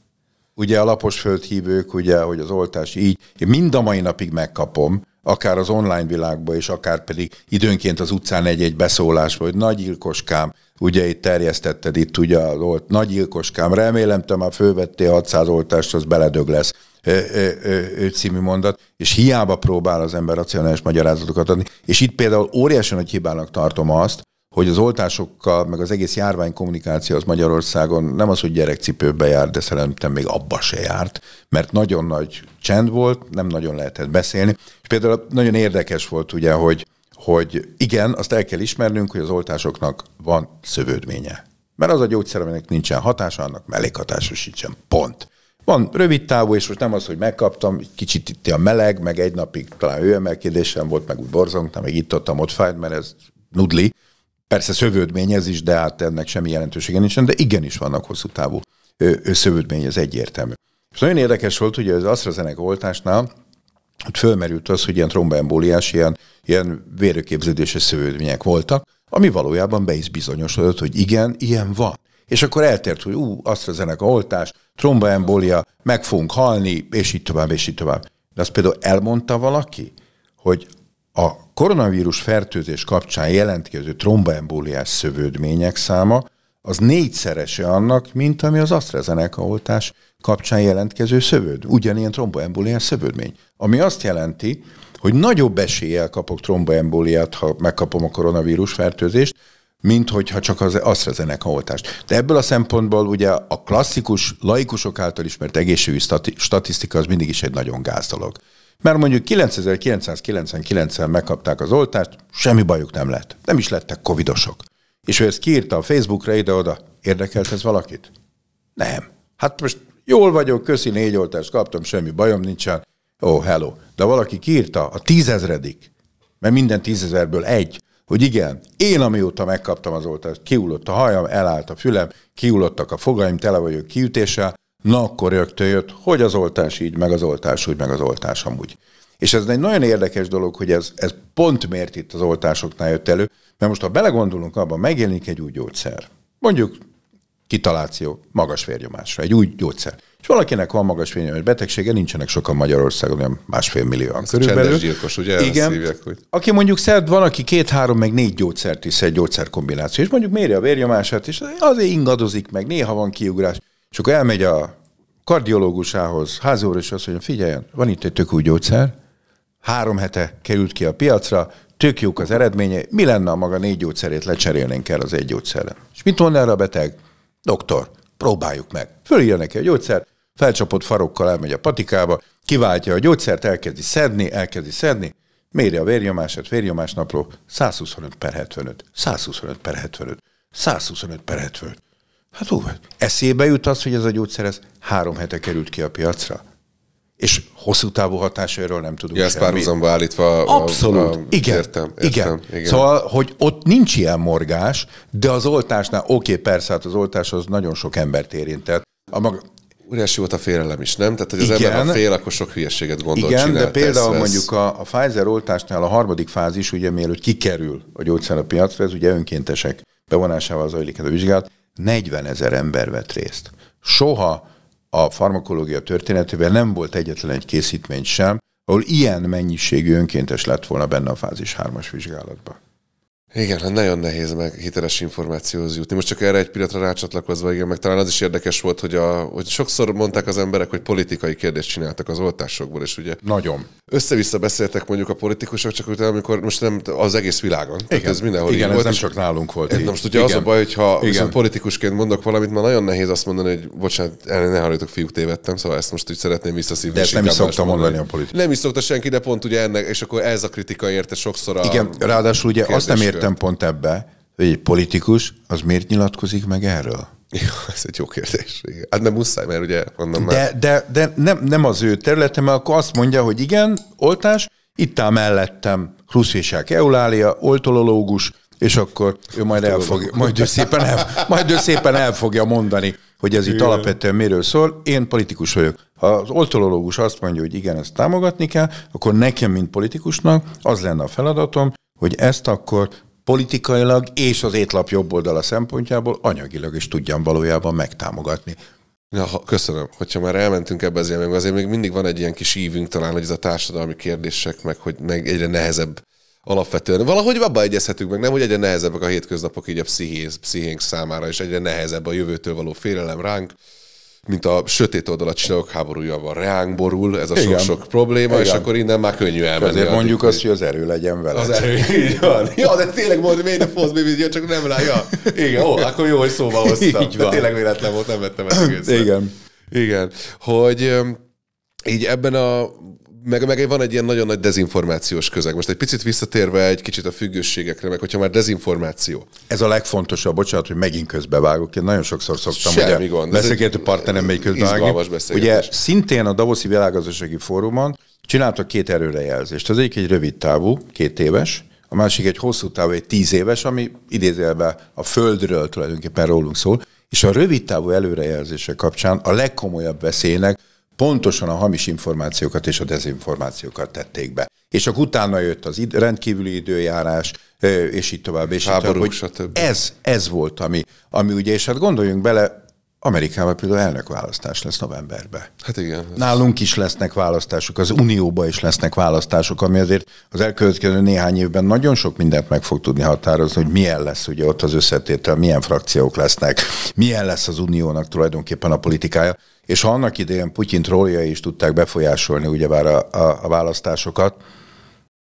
Ugye a lapos földhívők, ugye, hogy az oltás így, én mind a mai napig megkapom, akár az online világba, és akár pedig időnként az utcán egy-egy beszólás, hogy nagy gyilkoskám, ugye itt terjesztetted itt ugye volt nagyilkoskám. nagy remélem te már fölvettél 600 oltást, az beledög lesz ő című mondat, és hiába próbál az ember racionális magyarázatokat adni. És itt például óriási nagy hibának tartom azt, hogy az oltásokkal, meg az egész járvány kommunikáció az Magyarországon nem az, hogy gyerekcipőbe járt, de szerintem még abba se járt, mert nagyon nagy csend volt, nem nagyon lehetett beszélni. És például nagyon érdekes volt ugye, hogy, hogy igen, azt el kell ismernünk, hogy az oltásoknak van szövődménye. Mert az a gyógyszer, aminek nincsen hatása, annak mellékhatása sincsen. Pont. Van rövid távú, és most nem az, hogy megkaptam, kicsit itt a meleg, meg egy napig talán hőemelkedésem volt, meg úgy borzongtam, meg itt ott, ott fájt, mert ez nudli, Persze szövődmény ez is, de hát ennek semmi jelentősége nincsen, de igenis vannak hosszú távú szövődmény, ez egyértelmű. És nagyon érdekes volt, hogy az AstraZeneca oltásnál hogy fölmerült az, hogy ilyen tromboembóliás, ilyen, ilyen vérőképződéses szövődmények voltak, ami valójában be is bizonyosodott, hogy igen, ilyen van. És akkor eltért, hogy ú, AstraZeneca oltás, tromboembólia, meg fogunk halni, és így tovább, és így tovább. De azt például elmondta valaki, hogy a koronavírus fertőzés kapcsán jelentkező tromboembóliás szövődmények száma az négyszerese annak, mint ami az AstraZeneca oltás kapcsán jelentkező szövőd, ugyanilyen tromboembóliás szövődmény. Ami azt jelenti, hogy nagyobb eséllyel kapok tromboembóliát, ha megkapom a koronavírus fertőzést, mint hogyha csak az AstraZeneca oltást. De ebből a szempontból ugye a klasszikus, laikusok által ismert egészségügyi statisztika az mindig is egy nagyon gáz dolog. Mert mondjuk 9999-en megkapták az oltást, semmi bajuk nem lett. Nem is lettek covidosok. És ő ezt kiírta a Facebookra ide-oda. Érdekelt ez valakit? Nem. Hát most jól vagyok, köszi, négy oltást kaptam, semmi bajom nincsen. Ó, oh, hello. De valaki kiírta a tízezredik, mert minden tízezerből egy, hogy igen, én amióta megkaptam az oltást, kiullott a hajam, elállt a fülem, kiullottak a fogaim, tele vagyok kiütéssel, Na akkor rögtön jött, hogy az oltás így, meg az oltás úgy, meg az oltás amúgy. És ez egy nagyon érdekes dolog, hogy ez, ez pont miért itt az oltásoknál jött elő, mert most ha belegondolunk abban, megjelenik egy új gyógyszer. Mondjuk kitaláció magas vérnyomásra, egy új gyógyszer. És valakinek van magas vérnyomás betegsége, nincsenek sokan Magyarországon, olyan másfél millióan. Körülbelül. gyilkos, ugye? Igen. Hívják, hogy... Aki mondjuk szed, van, aki két-három, meg négy gyógyszert is egy gyógyszerkombináció, és mondjuk méri a vérnyomását, és azért ingadozik meg, néha van kiugrás. És akkor elmegy a kardiológusához, házóra, és azt mondja, figyeljen, van itt egy tök új gyógyszer, három hete került ki a piacra, tök jók az eredménye, mi lenne a maga négy gyógyszerét lecserélnénk el az egy gyógyszerre. És mit mond erre a beteg? Doktor, próbáljuk meg. Fölírja neki a gyógyszer, felcsapott farokkal elmegy a patikába, kiváltja a gyógyszert, elkezdi szedni, elkezdi szedni, méri a vérnyomását, vérnyomásnapló, napló 125 per 75, 125 per 75, 125 per 75. Hát úgy Eszébe jut az, hogy ez a gyógyszer ez három hete került ki a piacra? És hosszú távú hatásairól nem tudunk ja, ezt párhuzamba állítva. Abszolút, a, a, igen, értem, értem, igen. igen. Szóval, hogy ott nincs ilyen morgás, de az oltásnál, oké, okay, persze, hát az oltás az nagyon sok embert érintett. A maga, Úriási volt a félelem is, nem? Tehát, hogy az igen, ember a fél, akkor sok hülyeséget gondol, Igen, csinál, de például tesz, mondjuk a, a Pfizer oltásnál a harmadik fázis, ugye mielőtt kikerül a gyógyszer a piacra, ez ugye önkéntesek bevonásával zajlik ez a vizsgálat. 40 ezer ember vett részt. Soha a farmakológia történetében nem volt egyetlen egy készítmény sem, ahol ilyen mennyiségű önkéntes lett volna benne a fázis 3-as vizsgálatban. Igen, hát nagyon nehéz meg hiteles információhoz jutni. Most csak erre egy pillanatra rácsatlakozva, igen, meg talán az is érdekes volt, hogy, a, hogy sokszor mondták az emberek, hogy politikai kérdést csináltak az oltásokból, és ugye... Nagyon. Össze-vissza beszéltek mondjuk a politikusok, csak utána, amikor most nem az egész világon. Igen, Tehát ez mindenhol igen, ez volt, nem csak nálunk volt. Így. Most ugye igen. az a baj, hogyha igen. politikusként mondok valamit, ma nagyon nehéz azt mondani, hogy bocsánat, el ne halljatok, fiúk tévedtem, szóval ezt most úgy szeretném visszaszívni. De ezt nem is szokta mondani, mondani a politikus. Nem is szokta senki, de pont ugye ennek, és akkor ez a kritika érte sokszor a... Igen, ráadásul ugye azt nem ér értem pont ebbe, hogy egy politikus az miért nyilatkozik meg erről? Ja, ez egy jó kérdés. Igen. Hát nem muszáj, mert ugye mondom már... De, de, de nem, nem az ő területe, mert akkor azt mondja, hogy igen, oltás, itt áll mellettem Kluszvésák Eulália, oltolológus, és akkor ő majd el fog, majd ő szépen el, majd ő szépen el fogja mondani, hogy ez itt igen. alapvetően miről szól. Én politikus vagyok. Ha az oltolológus azt mondja, hogy igen, ezt támogatni kell, akkor nekem, mint politikusnak az lenne a feladatom, hogy ezt akkor politikailag és az étlap jobb oldala szempontjából anyagilag is tudjam valójában megtámogatni. Na, ha, köszönöm, hogyha már elmentünk ebbe az élménybe, azért még mindig van egy ilyen kis ívünk talán, hogy ez a társadalmi kérdések, meg hogy meg egyre nehezebb alapvetően. Valahogy abba egyezhetünk meg, nem, hogy egyre nehezebbek a hétköznapok így a pszichénk számára, és egyre nehezebb a jövőtől való félelem ránk, mint a sötét oldal a háborúja háborújával reánk borul, ez a sok-sok probléma, Igen. és akkor innen már könnyű elmenni. Ezért mondjuk azt, hogy az erő legyen vele. Az erő, így van. Ja, de tényleg mondom, miért ne fogsz ja, csak nem rá. Ja. Igen, ó, akkor jó, hogy szóba hoztam. Így van. De tényleg véletlen volt, nem vettem ezt egészen. Igen. Igen, hogy így ebben a meg, meg van egy ilyen nagyon nagy dezinformációs közeg. Most egy picit visszatérve egy kicsit a függőségekre, meg hogyha már dezinformáció. Ez a legfontosabb, bocsánat, hogy megint közbevágok. Én nagyon sokszor szoktam, Semmi ugye gond. beszélgető partneremmel közbevágni. Ugye szintén a Davoszi Világgazdasági Fórumon csináltak két erőrejelzést. Az egyik egy rövid távú, két éves, a másik egy hosszú távú, egy tíz éves, ami idézelve a földről tulajdonképpen rólunk szól. És a rövid távú előrejelzése kapcsán a legkomolyabb veszélynek pontosan a hamis információkat és a dezinformációkat tették be. És csak utána jött az id- rendkívüli időjárás, és így tovább, és Háborúk, így tovább. Hogy stb. Ez, ez volt, ami, ami ugye, és hát gondoljunk bele, Amerikában például elnökválasztás lesz novemberben. Hát igen. Nálunk is lesznek választások, az Unióban is lesznek választások, ami azért az elkövetkező néhány évben nagyon sok mindent meg fog tudni határozni, hogy milyen lesz ugye ott az összetétel, milyen frakciók lesznek, milyen lesz az Uniónak tulajdonképpen a politikája. És ha annak idején Putyin trolljai is tudták befolyásolni ugyebár a, a, a választásokat,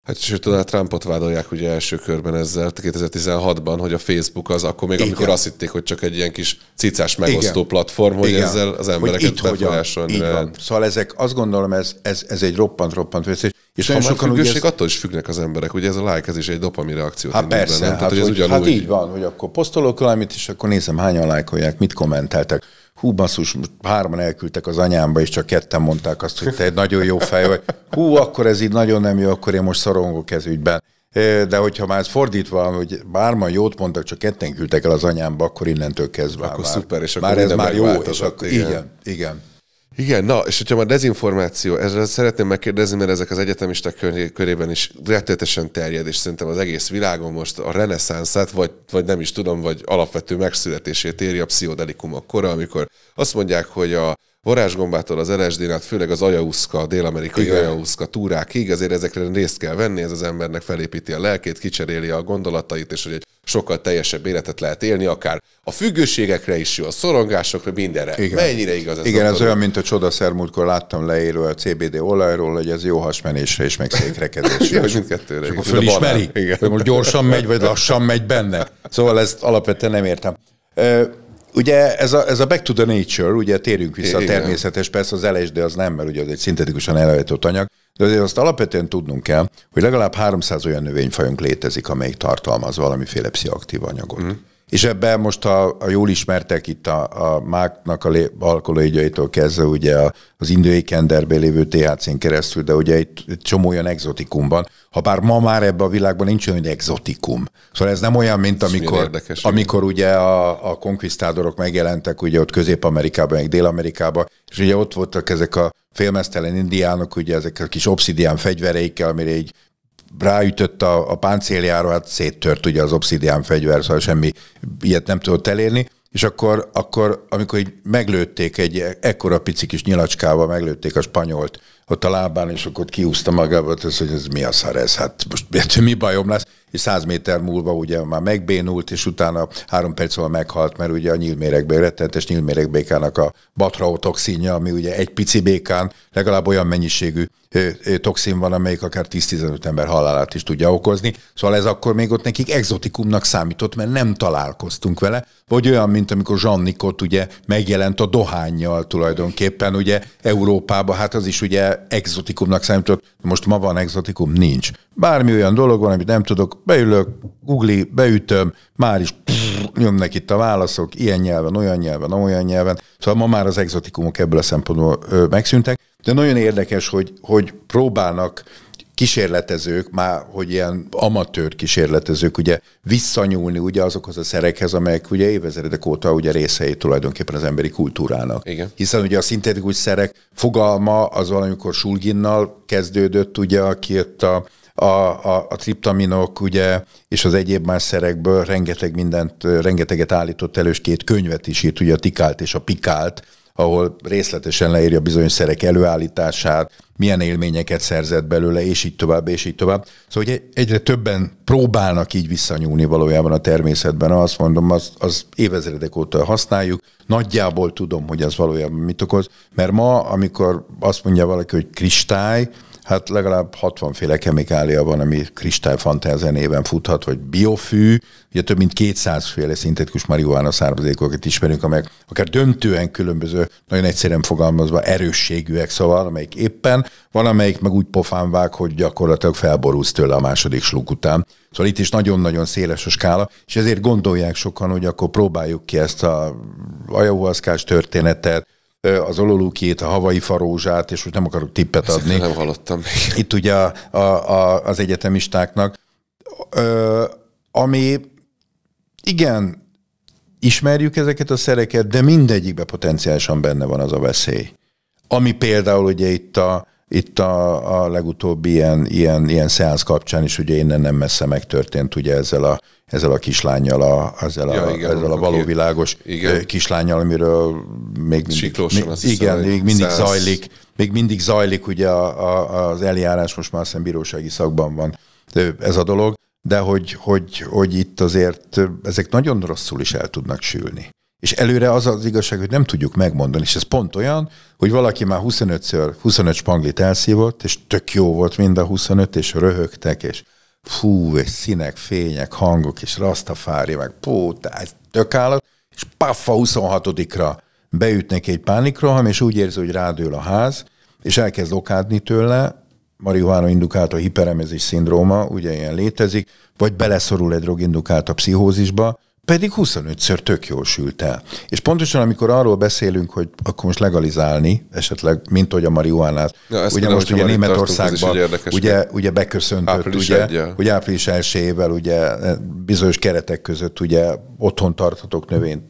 Hát sőt, Donald hát Trumpot vádolják ugye első körben ezzel 2016-ban, hogy a Facebook az akkor még, Igen. amikor azt hitték, hogy csak egy ilyen kis cicás megosztó Igen. platform, hogy Igen. ezzel az embereket hogy befolyásolni. Szóval ezek, azt gondolom, ez, ez, ez egy roppant-roppant veszély. És nagyon sokan függőség, ugye ez... attól is függnek az emberek, ugye ez a like, ez is egy dopami reakció. Hát persze, benne, hát, Tehát, hogy, hogy ugyanúgy... hát így van, hogy akkor posztolok valamit, és akkor nézem hányan lájkolják, mit kommenteltek hú basszus, hárman elküldtek az anyámba, és csak ketten mondták azt, hogy te egy nagyon jó fej vagy. Hú, akkor ez így nagyon nem jó, akkor én most szorongok ez ügyben. De hogyha már ez fordítva, hogy bárman jót mondtak, csak ketten küldtek el az anyámba, akkor innentől kezdve akkor már, szuper, és akkor már ez már jó, és akkor, igen, igen. igen. Igen, na, és hogyha már dezinformáció, ezzel szeretném megkérdezni, mert ezek az egyetemisták körében is rettetesen terjed, és szerintem az egész világon most a reneszánszát, vagy, vagy nem is tudom, vagy alapvető megszületését éri a pszichodelikumok kora, amikor azt mondják, hogy a varázsgombától az lsd át, főleg az ajauszka, dél-amerikai ajauszka túrákig, azért ezekre részt kell venni, ez az embernek felépíti a lelkét, kicseréli a gondolatait, és hogy egy sokkal teljesebb életet lehet élni, akár a függőségekre is jó, a szorongásokra, mindenre. Igen. Mennyire igaz ez? Igen, ez olyan, mint a csodaszer múltkor láttam leírva a CBD olajról, hogy ez jó hasmenésre és meg székrekedésre. és mindkettőre. És akkor fölismeri, hogy most gyorsan megy, vagy lassan megy benne. Szóval ezt alapvetően nem értem. Ugye ez a, ez a Back to the Nature, ugye térünk vissza Igen. a természetes, persze az LSD az nem, mert ugye az egy szintetikusan elhajtott anyag, de azért azt alapvetően tudnunk kell, hogy legalább 300 olyan növényfajunk létezik, amelyik tartalmaz valamiféle pszichoaktív anyagot. Mm. És ebben most, ha a jól ismertek itt a, a máknak a alkoholégyaitól kezdve, ugye a, az indői kenderben lévő THC-n keresztül, de ugye itt, itt csomó olyan exotikumban, ha bár ma már ebben a világban nincs olyan, exotikum. Szóval ez nem olyan, mint amikor, érdekes, amikor ugye a, a konkvisztádorok megjelentek, ugye ott Közép-Amerikában, meg Dél-Amerikában, és ugye ott voltak ezek a félmeztelen indiánok, ugye ezek a kis obszidián fegyvereikkel, amire egy ráütött a, a páncéljára, hát széttört ugye az obszidián fegyver, szóval semmi ilyet nem tudott elérni, és akkor, akkor amikor így meglőtték egy ekkora pici kis nyilacskával, meglőtték a spanyolt ott a lábán, és akkor kiúzta magába, tesz, hogy ez mi a szar ez, hát most mi bajom lesz, és száz méter múlva ugye már megbénult, és utána három perc múlva meghalt, mert ugye a nyílmérekbe rettenetes nyílmérekbékának a batraotoxinja, ami ugye egy pici békán legalább olyan mennyiségű toxin van, amelyik akár 10-15 ember halálát is tudja okozni. Szóval ez akkor még ott nekik exotikumnak számított, mert nem találkoztunk vele, vagy olyan, mint amikor Zsannikot ugye megjelent a dohányjal tulajdonképpen, ugye Európába, hát az is ugye exotikumnak számított, most ma van exotikum, nincs. Bármi olyan dolog van, amit nem tudok, beülök, googli, beütöm, már is pff, jönnek itt a válaszok, ilyen nyelven, olyan nyelven, olyan nyelven. Szóval ma már az exotikumok ebből a szempontból ö, megszűntek. De nagyon érdekes, hogy, hogy próbálnak kísérletezők, már hogy ilyen amatőr kísérletezők, ugye visszanyúlni ugye azokhoz a szerekhez, amelyek ugye évezredek óta ugye részei tulajdonképpen az emberi kultúrának. Igen. Hiszen ugye a szintetikus szerek fogalma az valamikor Sulginnal kezdődött, ugye, aki ott a a, a, a triptaminok ugye, és az egyéb más szerekből rengeteg mindent, rengeteget állított elős két könyvet is írt, ugye a tikált és a pikált, ahol részletesen leírja bizonyos szerek előállítását, milyen élményeket szerzett belőle, és így tovább, és így tovább. Szóval hogy egyre többen próbálnak így visszanyúlni valójában a természetben. Azt mondom, az, az évezredek óta használjuk. Nagyjából tudom, hogy ez valójában mit okoz, mert ma, amikor azt mondja valaki, hogy kristály, hát legalább 60 féle kemikália van, ami kristályfantázia néven futhat, vagy biofű, ugye több mint 200 féle szintetikus marihuána származékokat ismerünk, amelyek akár döntően különböző, nagyon egyszerűen fogalmazva erősségűek, szóval amelyik éppen, van amelyik meg úgy pofán vág, hogy gyakorlatilag felborulsz tőle a második sluk után. Szóval itt is nagyon-nagyon széles a skála, és ezért gondolják sokan, hogy akkor próbáljuk ki ezt a ajahuaszkás történetet, az ololukét, a havai farózsát, és úgy nem akarok tippet adni. nem hallottam még. Itt ugye a, a, a, az egyetemistáknak. Ö, ami igen, ismerjük ezeket a szereket, de mindegyikben potenciálisan benne van az a veszély. Ami például ugye itt a, itt a, a legutóbbi ilyen, ilyen, ilyen szeánsz kapcsán is ugye innen nem messze megtörtént ugye ezzel a, ezzel a kislányjal, a, ezzel, ja, a, igen, ezzel a valóvilágos igen. kislányjal, amiről még mindig, mi, igen, még mindig zajlik, még mindig zajlik ugye a, a, az eljárás, most már azt bírósági szakban van ez a dolog, de hogy, hogy, hogy itt azért ezek nagyon rosszul is el tudnak sülni. És előre az az igazság, hogy nem tudjuk megmondani, és ez pont olyan, hogy valaki már 25-ször, 25 spanglit elszívott, és tök jó volt mind a 25, és röhögtek, és fú, és színek, fények, hangok, és rastafári, meg pó, ez tök állat, és paffa 26-ra beütnek egy pánikroham, és úgy érzi, hogy rádől a ház, és elkezd okádni tőle, marihuána indukált a hiperemezés szindróma, ugye ilyen létezik, vagy beleszorul egy drogindukált a pszichózisba, pedig 25-ször tök jól sült el. És pontosan amikor arról beszélünk, hogy akkor most legalizálni, esetleg, mint hogy a marihuánát, ja, ugye most ugye Németországban ugye, ugye beköszöntött, április ugye, ugye április évvel, ugye bizonyos keretek között ugye otthon tarthatok növényt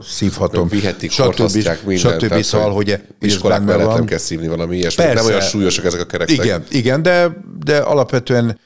szívhatom. Vihetik, stb. mindent. Stb. Szóval, hogy e- iskolák mellett van. nem kell szívni valami ilyesmi. Nem olyan súlyosak ezek a kerekek. Igen, igen de, de alapvetően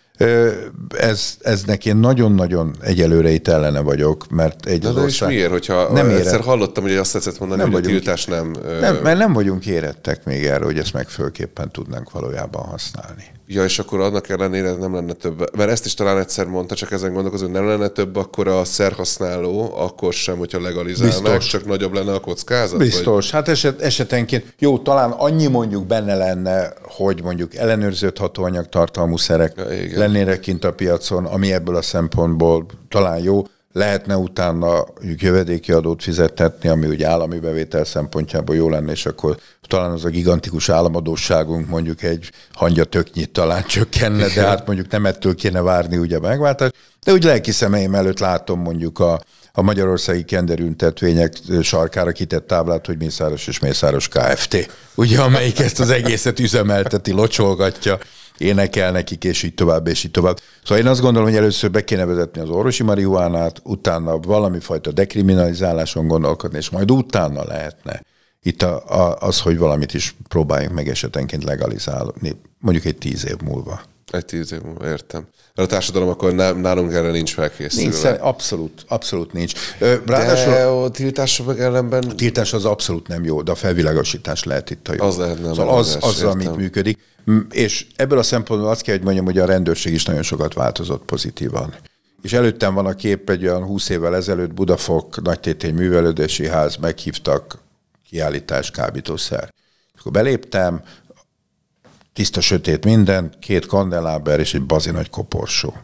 ez, ez neki nagyon-nagyon egyelőre itt ellene vagyok, mert egy az ország... és miért, hogyha nem egyszer érett. hallottam, hogy azt tetszett mondani, nem hogy vagyunk, a tiltás nem... nem... Mert nem vagyunk érettek még erre, hogy ezt meg megfőképpen tudnánk valójában használni ja, és akkor annak ellenére nem lenne több, mert ezt is talán egyszer mondta, csak ezen gondolkozom, hogy nem lenne több, akkor a szerhasználó, akkor sem, hogyha legalizálnák, Biztos. csak nagyobb lenne a kockázat? Biztos, vagy? hát eset, esetenként, jó, talán annyi mondjuk benne lenne, hogy mondjuk ellenőrzött hatóanyag tartalmú szerek ja, lennének kint a piacon, ami ebből a szempontból talán jó, lehetne utána jövedéki adót fizettetni, ami ugye állami bevétel szempontjából jó lenne, és akkor talán az a gigantikus államadóságunk mondjuk egy hangya töknyit talán csökkenne, de hát mondjuk nem ettől kéne várni ugye a megváltást. De úgy lelki szemeim előtt látom mondjuk a, a magyarországi kenderüntetvények sarkára kitett táblát, hogy Mészáros és Mészáros Kft. Ugye, amelyik ezt az egészet üzemelteti, locsolgatja énekel nekik, és így tovább, és így tovább. Szóval én azt gondolom, hogy először be kéne vezetni az orvosi marihuánát, utána valami fajta dekriminalizáláson gondolkodni, és majd utána lehetne itt a, a, az, hogy valamit is próbáljunk meg esetenként legalizálni, mondjuk egy tíz év múlva. Egy tíz év múlva, értem. Mert a társadalom akkor nálunk erre nincs felkészülve. Nincs, abszolút, abszolút nincs. Ráadásul de a tiltás meg ellenben... A tiltás az abszolút nem jó, de a felvilágosítás lehet itt a jó. Az lehetne. Szóval az, az, az, az, az amit működik. És ebből a szempontból azt kell, hogy mondjam, hogy a rendőrség is nagyon sokat változott pozitívan. És előttem van a kép egy olyan húsz évvel ezelőtt Budafok nagytétény művelődési ház, meghívtak kiállítás kábítószer. Akkor beléptem, tiszta sötét minden, két kandeláber és egy bazi nagy koporsó.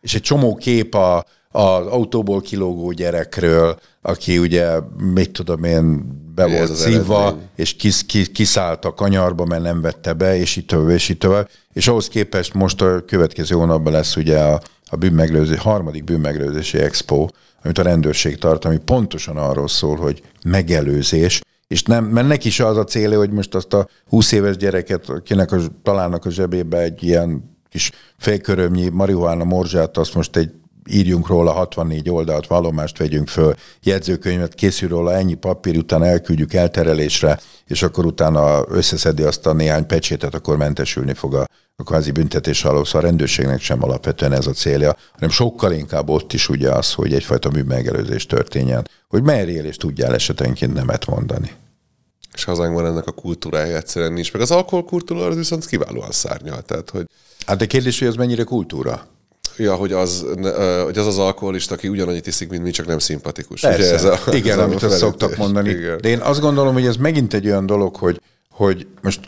és egy csomó kép a, az autóból kilógó gyerekről, aki ugye, mit tudom én, be volt az szívva, és kis, kis, kiszállt a kanyarba, mert nem vette be, és így tovább, és így tovább. És ahhoz képest most a következő hónapban lesz ugye a, a bűnmeglőző, harmadik bűnmeglőzési expo, amit a rendőrség tart, ami pontosan arról szól, hogy megelőzés, és nem, mert neki is az a célja, hogy most azt a 20 éves gyereket, akinek a, találnak a zsebébe egy ilyen kis félkörömnyi marihuána morzsát, azt most egy írjunk róla 64 oldalt, vallomást vegyünk föl, jegyzőkönyvet, készül róla ennyi papír, után elküldjük elterelésre, és akkor utána összeszedi azt a néhány pecsétet, akkor mentesülni fog a, a kvázi büntetés alól. Szóval a rendőrségnek sem alapvetően ez a célja, hanem sokkal inkább ott is ugye az, hogy egyfajta műmegelőzés történjen, hogy merjél és tudjál esetenként nemet mondani és hazánkban ennek a kultúrája egyszerűen nincs. Meg az alkoholkultúra az viszont kiválóan szárnyal. Tehát, hogy... Hát de kérdés, hogy ez mennyire kultúra? ja, hogy az, hogy az az alkoholista, aki ugyanannyit iszik, mint mi, csak nem szimpatikus. Ugye ez a, igen, ez amit azt szoktak mondani. Igen. De én azt gondolom, hogy ez megint egy olyan dolog, hogy, hogy most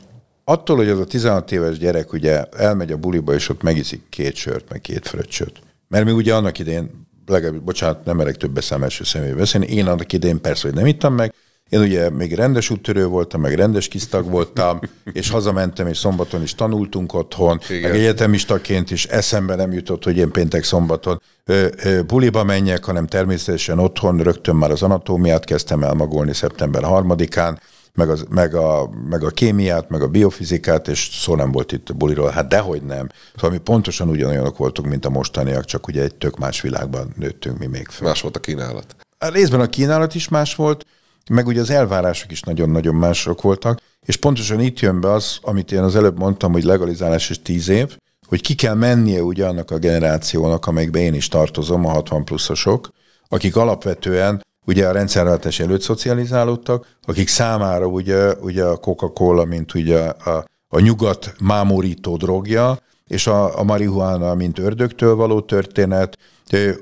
attól, hogy az a 16 éves gyerek ugye elmegy a buliba, és ott megiszik két sört, meg két fröccsöt. Mert mi ugye annak idén, legalábbis, bocsánat, nem elég több szám első személybe beszélni, én annak idén persze, hogy nem ittam meg, én ugye még rendes úttörő voltam, meg rendes kisztag voltam, és hazamentem, és szombaton is tanultunk otthon, Igen. meg egyetemistaként is eszembe nem jutott, hogy én péntek-szombaton ö, ö, buliba menjek, hanem természetesen otthon rögtön már az anatómiát kezdtem el magolni szeptember 3-án, meg, az, meg, a, meg a kémiát, meg a biofizikát, és szó nem volt itt a buliról, hát dehogy nem. Szóval mi pontosan ugyanolyanok voltunk, mint a mostaniak, csak ugye egy tök más világban nőttünk mi még fel. Más volt a kínálat. A hát részben a kínálat is más volt, meg ugye az elvárások is nagyon-nagyon mások voltak, és pontosan itt jön be az, amit én az előbb mondtam, hogy legalizálás is tíz év, hogy ki kell mennie ugye annak a generációnak, amelyikbe én is tartozom, a 60 pluszosok, akik alapvetően ugye a rendszerváltás előtt szocializálódtak, akik számára ugye, ugye a Coca-Cola, mint ugye a, a nyugat mámorító drogja, és a, a marihuána, mint ördögtől való történet,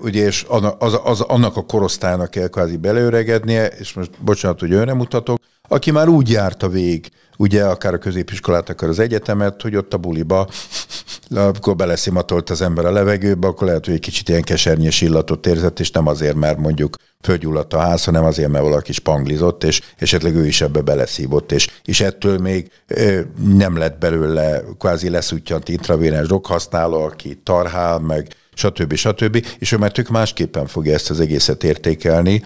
ugye, és az, az, az, annak a korosztálynak kell kvázi beleöregednie, és most bocsánat, hogy önre mutatok, aki már úgy járta vég ugye akár a középiskolát, akár az egyetemet, hogy ott a buliba, akkor beleszimatolt az ember a levegőbe, akkor lehet, hogy egy kicsit ilyen kesernyés illatot érzett, és nem azért, mert mondjuk fölgyulladt a ház, hanem azért, mert valaki spanglizott, és esetleg ő is ebbe beleszívott, és, és ettől még ö, nem lett belőle kvázi leszútjant intravénes használó, aki tarhál, meg stb. stb. És ő már tök másképpen fogja ezt az egészet értékelni,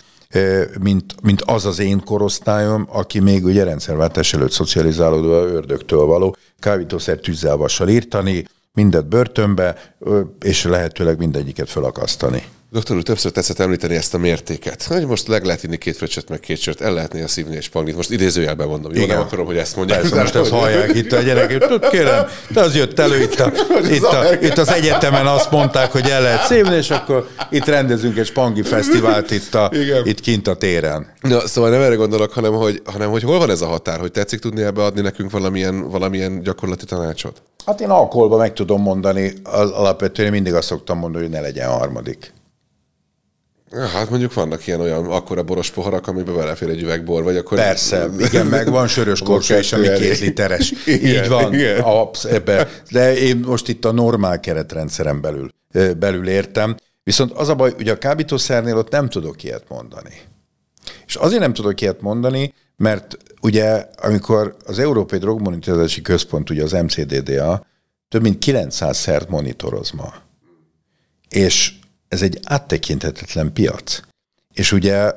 mint, mint az az én korosztályom, aki még ugye rendszerváltás előtt szocializálódva ördögtől való, kávítószer tűzzel írtani, mindet börtönbe, és lehetőleg mindegyiket felakasztani. Doktor úr, többször tetszett említeni ezt a mértéket. Hogy most leg lehet inni két fröccsöt, meg két sört, el lehet a szívni és panglit. Most idézőjelben mondom, jó, Igen. nem akarom, hogy ezt mondják. Ez most ezt hallják itt a gyerekek. Kérem, de az jött elő itt, a, itt, a, itt, az egyetemen azt mondták, hogy el lehet szívni, és akkor itt rendezünk egy spangi fesztivált itt, a, itt kint a téren. Na, szóval nem erre gondolok, hanem hogy, hanem hogy hol van ez a határ, hogy tetszik tudni ebbe adni nekünk valamilyen, valamilyen gyakorlati tanácsot? Hát én alkoholban meg tudom mondani, alapvetően mindig azt szoktam mondani, hogy ne legyen harmadik. Ja, hát mondjuk vannak ilyen olyan akkora boros poharak, amiben belefér egy üvegbor, vagy akkor... Persze, igen, meg van sörös korsó is, ami két literes. Igen, Így van, Absz, ebbe. De én most itt a normál keretrendszeren belül, belül értem. Viszont az a baj, hogy a kábítószernél ott nem tudok ilyet mondani. És azért nem tudok ilyet mondani, mert ugye amikor az Európai Drogmonitorozási Központ, ugye az MCDDA, több mint 900 szert monitoroz ma. És ez egy áttekinthetetlen piac. És ugye,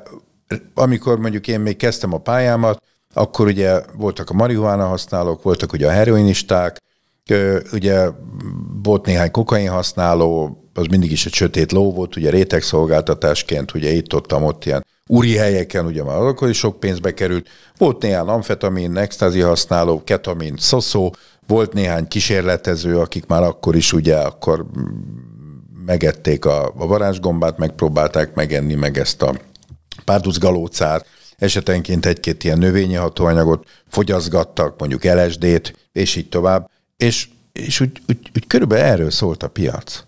amikor mondjuk én még kezdtem a pályámat, akkor ugye voltak a marihuána használók, voltak ugye a heroinisták, ugye volt néhány kokain használó, az mindig is egy sötét ló volt, ugye rétegszolgáltatásként, ugye itt ott, ott ilyen úri helyeken, ugye már akkor is sok pénzbe került. Volt néhány amfetamin, extázi használó, ketamin, szoszó, volt néhány kísérletező, akik már akkor is ugye akkor megették a, a varázsgombát, megpróbálták megenni meg ezt a párduszgalócát, esetenként egy-két ilyen növényi hatóanyagot fogyaszgattak, mondjuk LSD-t, és így tovább, és, és úgy, úgy, úgy körülbelül erről szólt a piac.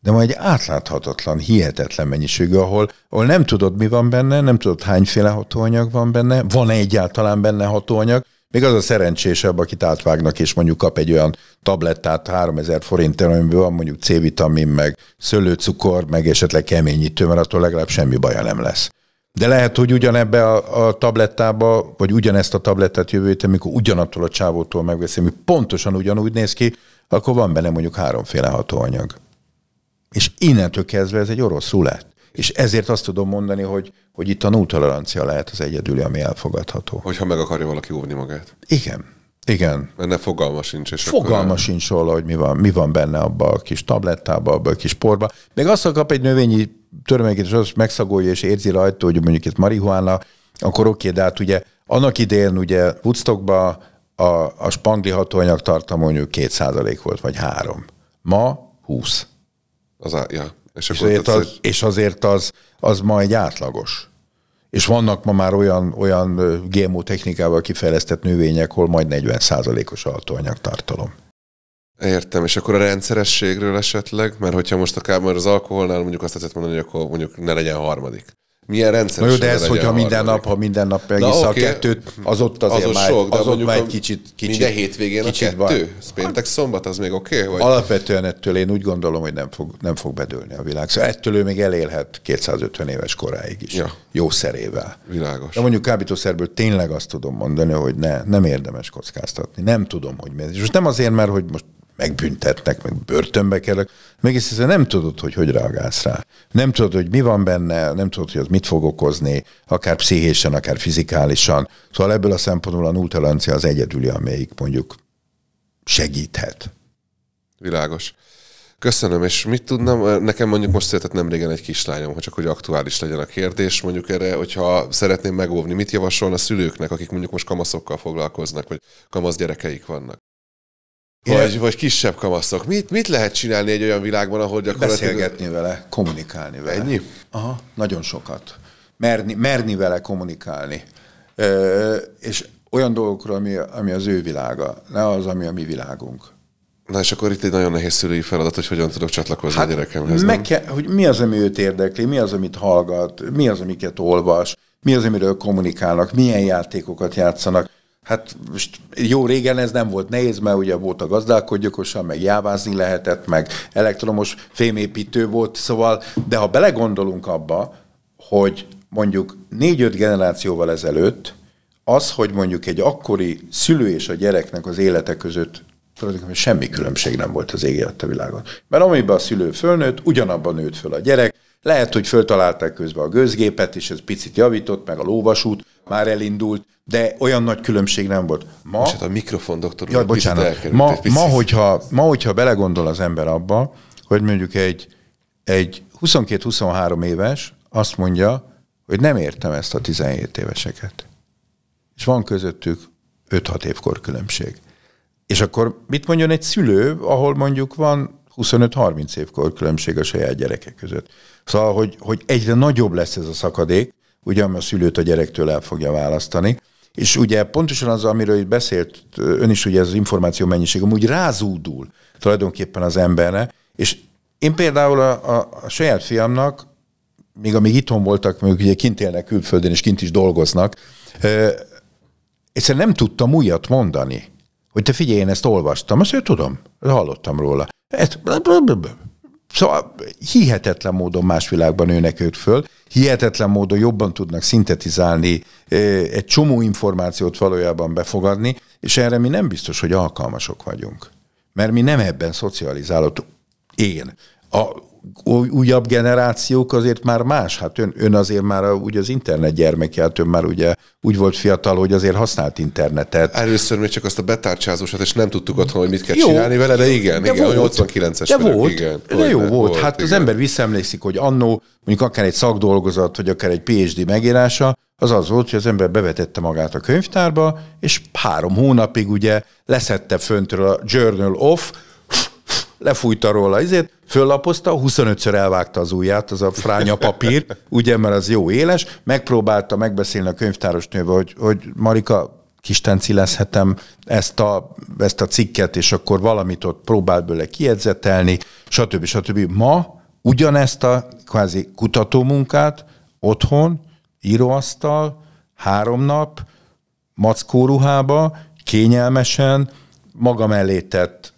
De ma egy átláthatatlan, hihetetlen mennyiségű, ahol, ahol nem tudod, mi van benne, nem tudod, hányféle hatóanyag van benne, van-e egyáltalán benne hatóanyag, még az a szerencsésebb, akit átvágnak, és mondjuk kap egy olyan tablettát 3000 forintért, amiben van mondjuk C-vitamin, meg szőlőcukor, meg esetleg keményítő, mert attól legalább semmi baja nem lesz. De lehet, hogy ugyanebbe a, a tablettába, vagy ugyanezt a tablettát jövő héten, amikor ugyanattól a csávótól megveszem, ami pontosan ugyanúgy néz ki, akkor van benne mondjuk háromféle hatóanyag. És innentől kezdve ez egy orosz rulett és ezért azt tudom mondani, hogy, hogy itt a nulltolerancia lehet az egyedüli, ami elfogadható. Hogyha meg akarja valaki óvni magát. Igen. Igen. Benne fogalma sincs. És fogalma akkor... sincs róla, hogy mi van, mi van benne abba a kis tablettába, abba a kis porba. Még azt, ha kap egy növényi törvényeket, és azt megszagolja, és érzi rajta, hogy mondjuk itt marihuána, akkor oké, okay, de hát ugye annak idén ugye Woodstockba a, a spangli hatóanyag tartalma mondjuk 2% volt, vagy 3. Ma 20. Az a, ja. És, és, azért, az, és azért az, az ma egy átlagos. És vannak ma már olyan, olyan GMO technikával kifejlesztett növények, hol majd 40%-os altóanyag tartalom. Értem, és akkor a rendszerességről esetleg, mert hogyha most akár már az alkoholnál mondjuk azt lehetett mondani, hogy akkor mondjuk ne legyen harmadik. Milyen rendszer? Na jó, de ez, hogyha minden nap, ha minden nap egész okay. a kettőt, az ott azért az már, sok, de az ott már egy kicsit, kicsit Minden hétvégén kicsit a kettő? Van. Ez péntek, hát- szombat, az még oké? Okay, Alapvetően ettől én úgy gondolom, hogy nem fog, nem fog bedőlni a világ. Szóval ettől ő még elélhet 250 éves koráig is. Ja. Jó szerével. Világos. De mondjuk kábítószerből tényleg azt tudom mondani, hogy ne, nem érdemes kockáztatni. Nem tudom, hogy miért. És most nem azért, mert hogy most megbüntetnek, meg börtönbe kerek. Mégis hiszen nem tudod, hogy hogy reagálsz rá. Nem tudod, hogy mi van benne, nem tudod, hogy az mit fog okozni, akár pszichésen, akár fizikálisan. Szóval ebből a szempontból a nulltalancia az egyedüli, amelyik mondjuk segíthet. Világos. Köszönöm, és mit tudnám, nekem mondjuk most született nem régen egy kislányom, hogy csak hogy aktuális legyen a kérdés, mondjuk erre, hogyha szeretném megóvni, mit javasolna a szülőknek, akik mondjuk most kamaszokkal foglalkoznak, vagy kamasz gyerekeik vannak? Vagy, vagy kisebb kamaszok. Mit, mit lehet csinálni egy olyan világban, ahol gyakorlatilag... Beszélgetni vele, kommunikálni vele. Ennyi? Aha, nagyon sokat. Merni, merni vele kommunikálni. Ö, és olyan dolgokról, ami, ami az ő világa, ne az, ami a mi világunk. Na és akkor itt egy nagyon nehéz szülői feladat, hogy hogyan tudok csatlakozni hát, a gyerekemhez. Meg kell, hogy mi az, ami őt érdekli, mi az, amit hallgat, mi az, amiket olvas, mi az, amiről kommunikálnak, milyen játékokat játszanak. Hát most jó régen ez nem volt nehéz, mert ugye volt a gazdálkodjokosan, meg jávázni lehetett, meg elektromos fémépítő volt, szóval, de ha belegondolunk abba, hogy mondjuk négy-öt generációval ezelőtt az, hogy mondjuk egy akkori szülő és a gyereknek az élete között tulajdonképpen semmi különbség nem volt az égi a világon. Mert amiben a szülő fölnőtt, ugyanabban nőtt föl a gyerek, lehet, hogy föltalálták közben a gőzgépet, és ez picit javított, meg a lóvasút már elindult, de olyan nagy különbség nem volt. Ma, Most hát a mikrofon, doktor. Ja, bocsánat. Ma, ma, hogyha, ma, hogyha belegondol az ember abba, hogy mondjuk egy, egy 22-23 éves azt mondja, hogy nem értem ezt a 17 éveseket. És van közöttük 5-6 évkor különbség. És akkor mit mondjon egy szülő, ahol mondjuk van 25-30 évkor különbség a saját gyerekek között? Szóval, hogy, hogy egyre nagyobb lesz ez a szakadék, ugye a szülőt a gyerektől el fogja választani, és ugye pontosan az, amiről itt beszélt ön is, ugye ez az információ mennyiség, amúgy rázúdul tulajdonképpen az emberre, és én például a, a, a saját fiamnak, még amíg itthon voltak, mondjuk ugye kint élnek külföldön, és kint is dolgoznak, ö, egyszerűen nem tudtam újat mondani, hogy te figyelj, én ezt olvastam, azt mondja, tudom, hallottam róla. Ezt, hát, Szóval hihetetlen módon más világban nőnek ők föl, hihetetlen módon jobban tudnak szintetizálni, egy csomó információt valójában befogadni, és erre mi nem biztos, hogy alkalmasok vagyunk. Mert mi nem ebben szocializálódtunk. Én. A, újabb generációk azért már más. Hát ön, ön azért már a, ugye az internet gyermeke, hát ön már ugye úgy volt fiatal, hogy azért használt internetet. Először még csak azt a betárcsázósat, és nem tudtuk otthon, hogy mit kell jó, csinálni vele, de igen, de igen, volt, 89-es de volt, igen. De jó volt, volt hát igen. az ember visszaemlékszik, hogy annó, mondjuk akár egy szakdolgozat, vagy akár egy PhD megírása, az az volt, hogy az ember bevetette magát a könyvtárba, és három hónapig ugye leszette föntről a Journal of, lefújta róla ezért föllapozta, 25-ször elvágta az ujját, az a fránya papír, ugye, mert az jó éles, megpróbálta megbeszélni a könyvtárosnővel, hogy, hogy Marika, leszhetem ezt a, ezt a cikket, és akkor valamit ott próbál bőle kiedzetelni, stb. stb. Ma ugyanezt a kvázi kutatómunkát otthon, íróasztal, három nap, mackóruhába, kényelmesen, magam elé tett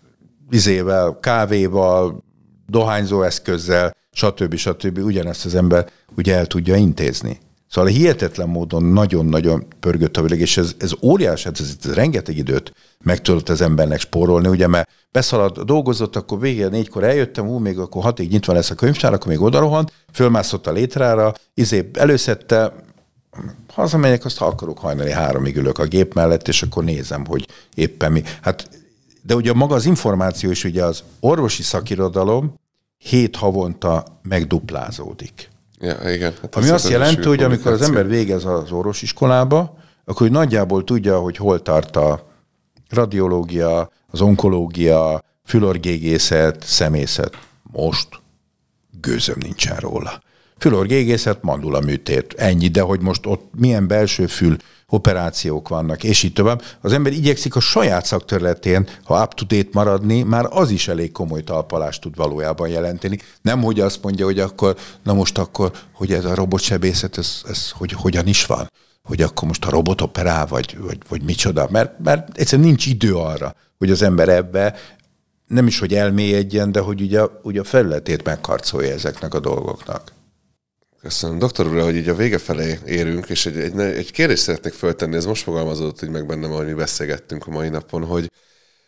izével, kávéval, dohányzó eszközzel, stb. stb. ugyanezt az ember ugye el tudja intézni. Szóval hihetetlen módon nagyon-nagyon pörgött a világ, és ez, ez óriás, hát ez, ez rengeteg időt meg tudott az embernek spórolni, ugye, mert beszaladt, dolgozott, akkor végére négykor eljöttem, ú, még akkor hatig nyitva lesz a könyvtár, akkor még odarohant, fölmászott a létrára, izé előszette, hazamegyek, azt ha akarok hajnali háromig ülök a gép mellett, és akkor nézem, hogy éppen mi. Hát, de ugye maga az információ is, ugye az orvosi szakirodalom, hét havonta megduplázódik. Ja, igen. Hát Ami azt az jelenti, hogy amikor az ember végez az orvosiskolába, akkor hogy nagyjából tudja, hogy hol tart a radiológia, az onkológia, fülorgégészet, szemészet. Most gőzöm nincsen róla. Fülorgégészet, mandula műtét, ennyi, de hogy most ott milyen belső fül, operációk vannak, és így tovább. Az ember igyekszik a saját szakterületén, ha up-to-date maradni, már az is elég komoly talpalást tud valójában jelenteni. Nem, hogy azt mondja, hogy akkor, na most akkor, hogy ez a robotsebészet, ez, ez hogy, hogyan is van hogy akkor most a robot operál, vagy, vagy, vagy micsoda, mert, mert egyszerűen nincs idő arra, hogy az ember ebbe nem is, hogy elmélyedjen, de hogy ugye, ugye a felületét megkarcolja ezeknek a dolgoknak. Köszönöm. Doktor úr, hogy így a vége felé érünk, és egy, egy, egy kérdést szeretnék föltenni, ez most fogalmazódott így meg bennem, ahogy mi beszélgettünk a mai napon, hogy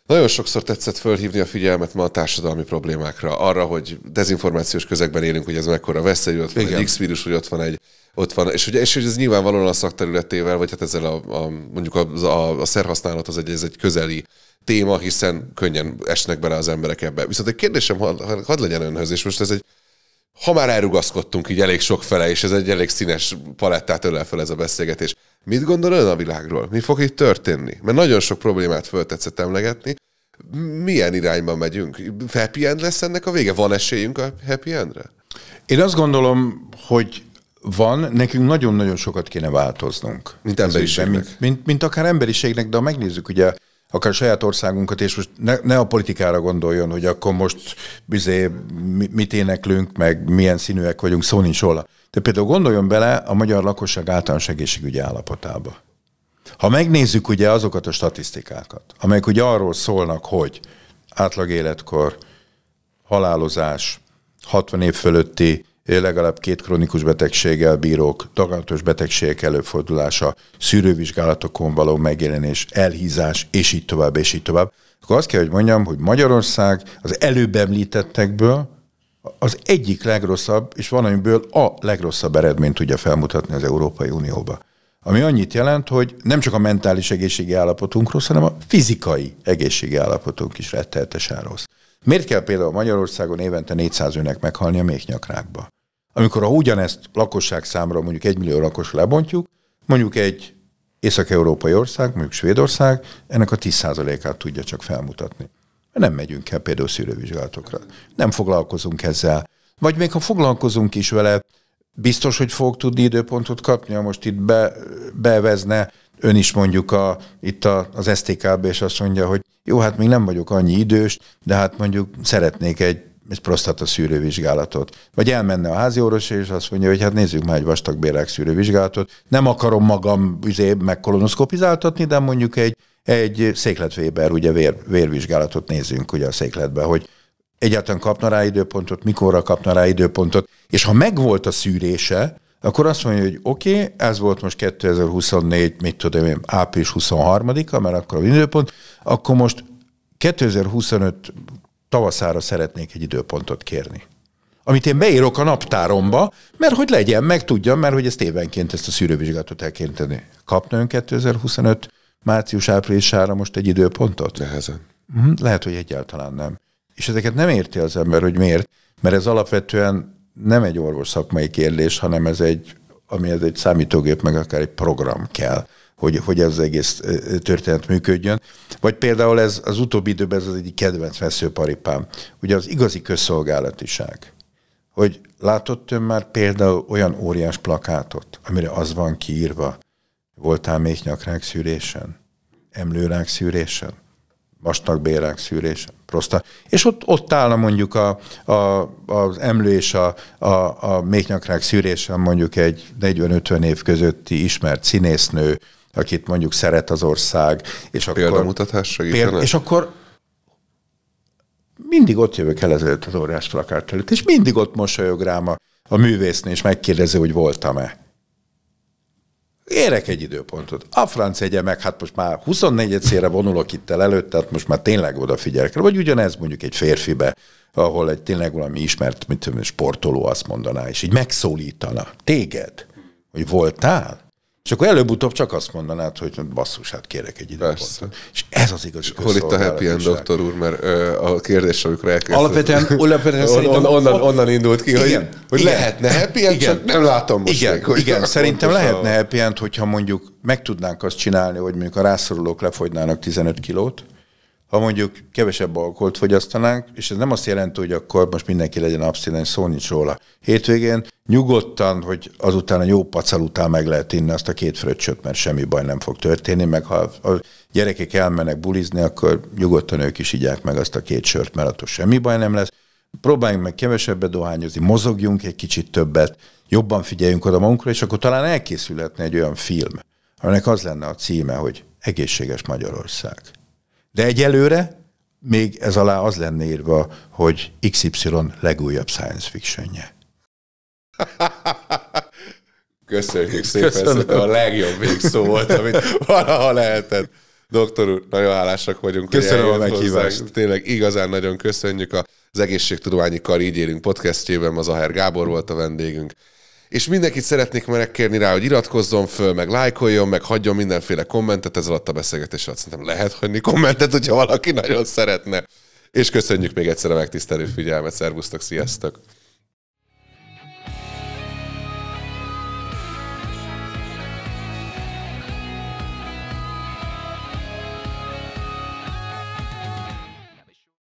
nagyon sokszor tetszett fölhívni a figyelmet ma a társadalmi problémákra, arra, hogy dezinformációs közegben élünk, hogy ez mekkora veszély, ott van Igen. egy X-vírus, hogy ott van egy, ott van, és ugye és ez nyilvánvalóan a szakterületével, vagy hát ezzel a, a mondjuk a, a, a szerhasználat az egy, ez egy közeli téma, hiszen könnyen esnek bele az emberek ebbe. Viszont egy kérdésem hadd had legyen önhöz, és most ez egy ha már elrugaszkodtunk így elég sok fele, és ez egy elég színes palettát ölel fel ez a beszélgetés, mit gondol ön a világról? Mi fog itt történni? Mert nagyon sok problémát föltetszett emlegetni. Milyen irányba megyünk? Happy end lesz ennek a vége? Van esélyünk a happy endre? Én azt gondolom, hogy van, nekünk nagyon-nagyon sokat kéne változnunk. Mint emberiségnek. Mint, mint, mint akár emberiségnek, de ha megnézzük, ugye akár saját országunkat, és most ne, ne a politikára gondoljon, hogy akkor most bizé, mit éneklünk, meg milyen színűek vagyunk, szó nincs róla. De például gondoljon bele a magyar lakosság általános egészségügyi állapotába. Ha megnézzük ugye azokat a statisztikákat, amelyek ugye arról szólnak, hogy átlag életkor, halálozás, 60 év fölötti legalább két kronikus betegséggel bírók, daganatos betegségek előfordulása, szűrővizsgálatokon való megjelenés, elhízás, és így tovább, és így tovább, akkor azt kell, hogy mondjam, hogy Magyarország az előbb említettekből az egyik legrosszabb, és van, amiből a legrosszabb eredményt tudja felmutatni az Európai Unióba. Ami annyit jelent, hogy nem csak a mentális egészségi állapotunk rossz, hanem a fizikai egészségi állapotunk is retteltes rossz. Miért kell például Magyarországon évente 400 őnek meghalni a méhnyakrákba? Amikor ha ugyanezt lakosság számra mondjuk 1 millió lakos lebontjuk, mondjuk egy észak-európai ország, mondjuk Svédország, ennek a 10%-át tudja csak felmutatni. Nem megyünk el például szűrővizsgálatokra. Nem foglalkozunk ezzel. Vagy még ha foglalkozunk is vele, biztos, hogy fog tudni időpontot kapni, ha most itt be, bevezne ön is mondjuk a, itt a, az STKB, és azt mondja, hogy jó, hát még nem vagyok annyi idős, de hát mondjuk szeretnék egy egy prostata szűrővizsgálatot. Vagy elmenne a házi orvos, és azt mondja, hogy hát nézzük már egy vastagbélek szűrővizsgálatot. Nem akarom magam izé, megkolonoszkopizáltatni, de mondjuk egy, egy székletvéber, ugye vér, vérvizsgálatot nézzünk ugye a székletbe, hogy egyáltalán kapna rá időpontot, mikorra kapna rá időpontot, és ha megvolt a szűrése, akkor azt mondja, hogy oké, okay, ez volt most 2024, mit tudom én, április 23-a, mert akkor a időpont, akkor most 2025 tavaszára szeretnék egy időpontot kérni amit én beírok a naptáromba, mert hogy legyen, meg tudjam, mert hogy ezt évenként ezt a szűrővizsgálatot el kéne tenni. Kapna ön 2025 március-áprilisára most egy időpontot? Nehezen. Mhm, lehet, hogy egyáltalán nem. És ezeket nem érti az ember, hogy miért, mert ez alapvetően nem egy orvos szakmai kérdés, hanem ez egy, ami ez egy számítógép, meg akár egy program kell, hogy, hogy ez az egész történet működjön. Vagy például ez az utóbbi időben ez az egyik kedvenc veszőparipám, ugye az igazi közszolgálatiság. Hogy látott ön már például olyan óriás plakátot, amire az van kiírva, voltál méhnyakrák szűrésen, emlőrák szűrésen? vastagbérák szűrése, prosta. És ott, ott állna mondjuk a, a, az emlő és a, a, a méhnyakrák szűrése mondjuk egy 40-50 év közötti ismert színésznő, akit mondjuk szeret az ország. És Példamutatás segítene? Péld, és akkor mindig ott jövök el ezelőtt az óriás plakát előtt, és mindig ott mosolyog rám a, a művésznő, és megkérdezi, hogy voltam-e. Érek egy időpontot. A franc egye meg, hát most már 24 szére vonulok itt el előtt, tehát most már tényleg odafigyelek. Vagy ugyanez mondjuk egy férfibe, ahol egy tényleg valami ismert, mint sportoló azt mondaná, és így megszólítana téged, hogy voltál? És akkor előbb-utóbb csak azt mondanád, hogy basszus, hát kérek egy időpontot. És ez az igaz. Hol itt a happy end, doktor úr, mert ö, a kérdés, amikor elkezdtem. Alapvetően, alapvetően on, on, onnan, onnan indult ki, igen, hogy, hogy igen, lehetne happy end, igen, csak nem látom most. Igen, még, hogy igen szerintem lehetne a... happy end, hogyha mondjuk meg tudnánk azt csinálni, hogy mondjuk a rászorulók lefogynának 15 kilót, ha mondjuk kevesebb alkoholt fogyasztanánk, és ez nem azt jelenti, hogy akkor most mindenki legyen abstinens, szó nincs róla. Hétvégén nyugodtan, hogy azután a jó pacal után meg lehet inni azt a két fröccsöt, mert semmi baj nem fog történni, meg ha a gyerekek elmennek bulizni, akkor nyugodtan ők is igyák meg azt a két sört, mert attól semmi baj nem lesz. Próbáljunk meg kevesebbet dohányozni, mozogjunk egy kicsit többet, jobban figyeljünk oda magunkra, és akkor talán elkészülhetne egy olyan film, aminek az lenne a címe, hogy Egészséges Magyarország. De egyelőre még ez alá az lenne írva, hogy XY legújabb science fictionje. Köszönjük szépen, Köszönöm. a legjobb végszó volt, amit valaha lehetett. Doktor úr, nagyon hálásak vagyunk. Köszönöm a meghívást. Tényleg igazán nagyon köszönjük. Az Egészségtudományi Kar Így Élünk podcastjében az Aher Gábor volt a vendégünk és mindenkit szeretnék megkérni rá, hogy iratkozzon föl, meg lájkoljon, meg hagyjon mindenféle kommentet ez alatt a beszélgetés alatt. Szerintem lehet hagyni kommentet, hogyha valaki nagyon szeretne. És köszönjük még egyszer a megtisztelő figyelmet. Szervusztok, sziasztok!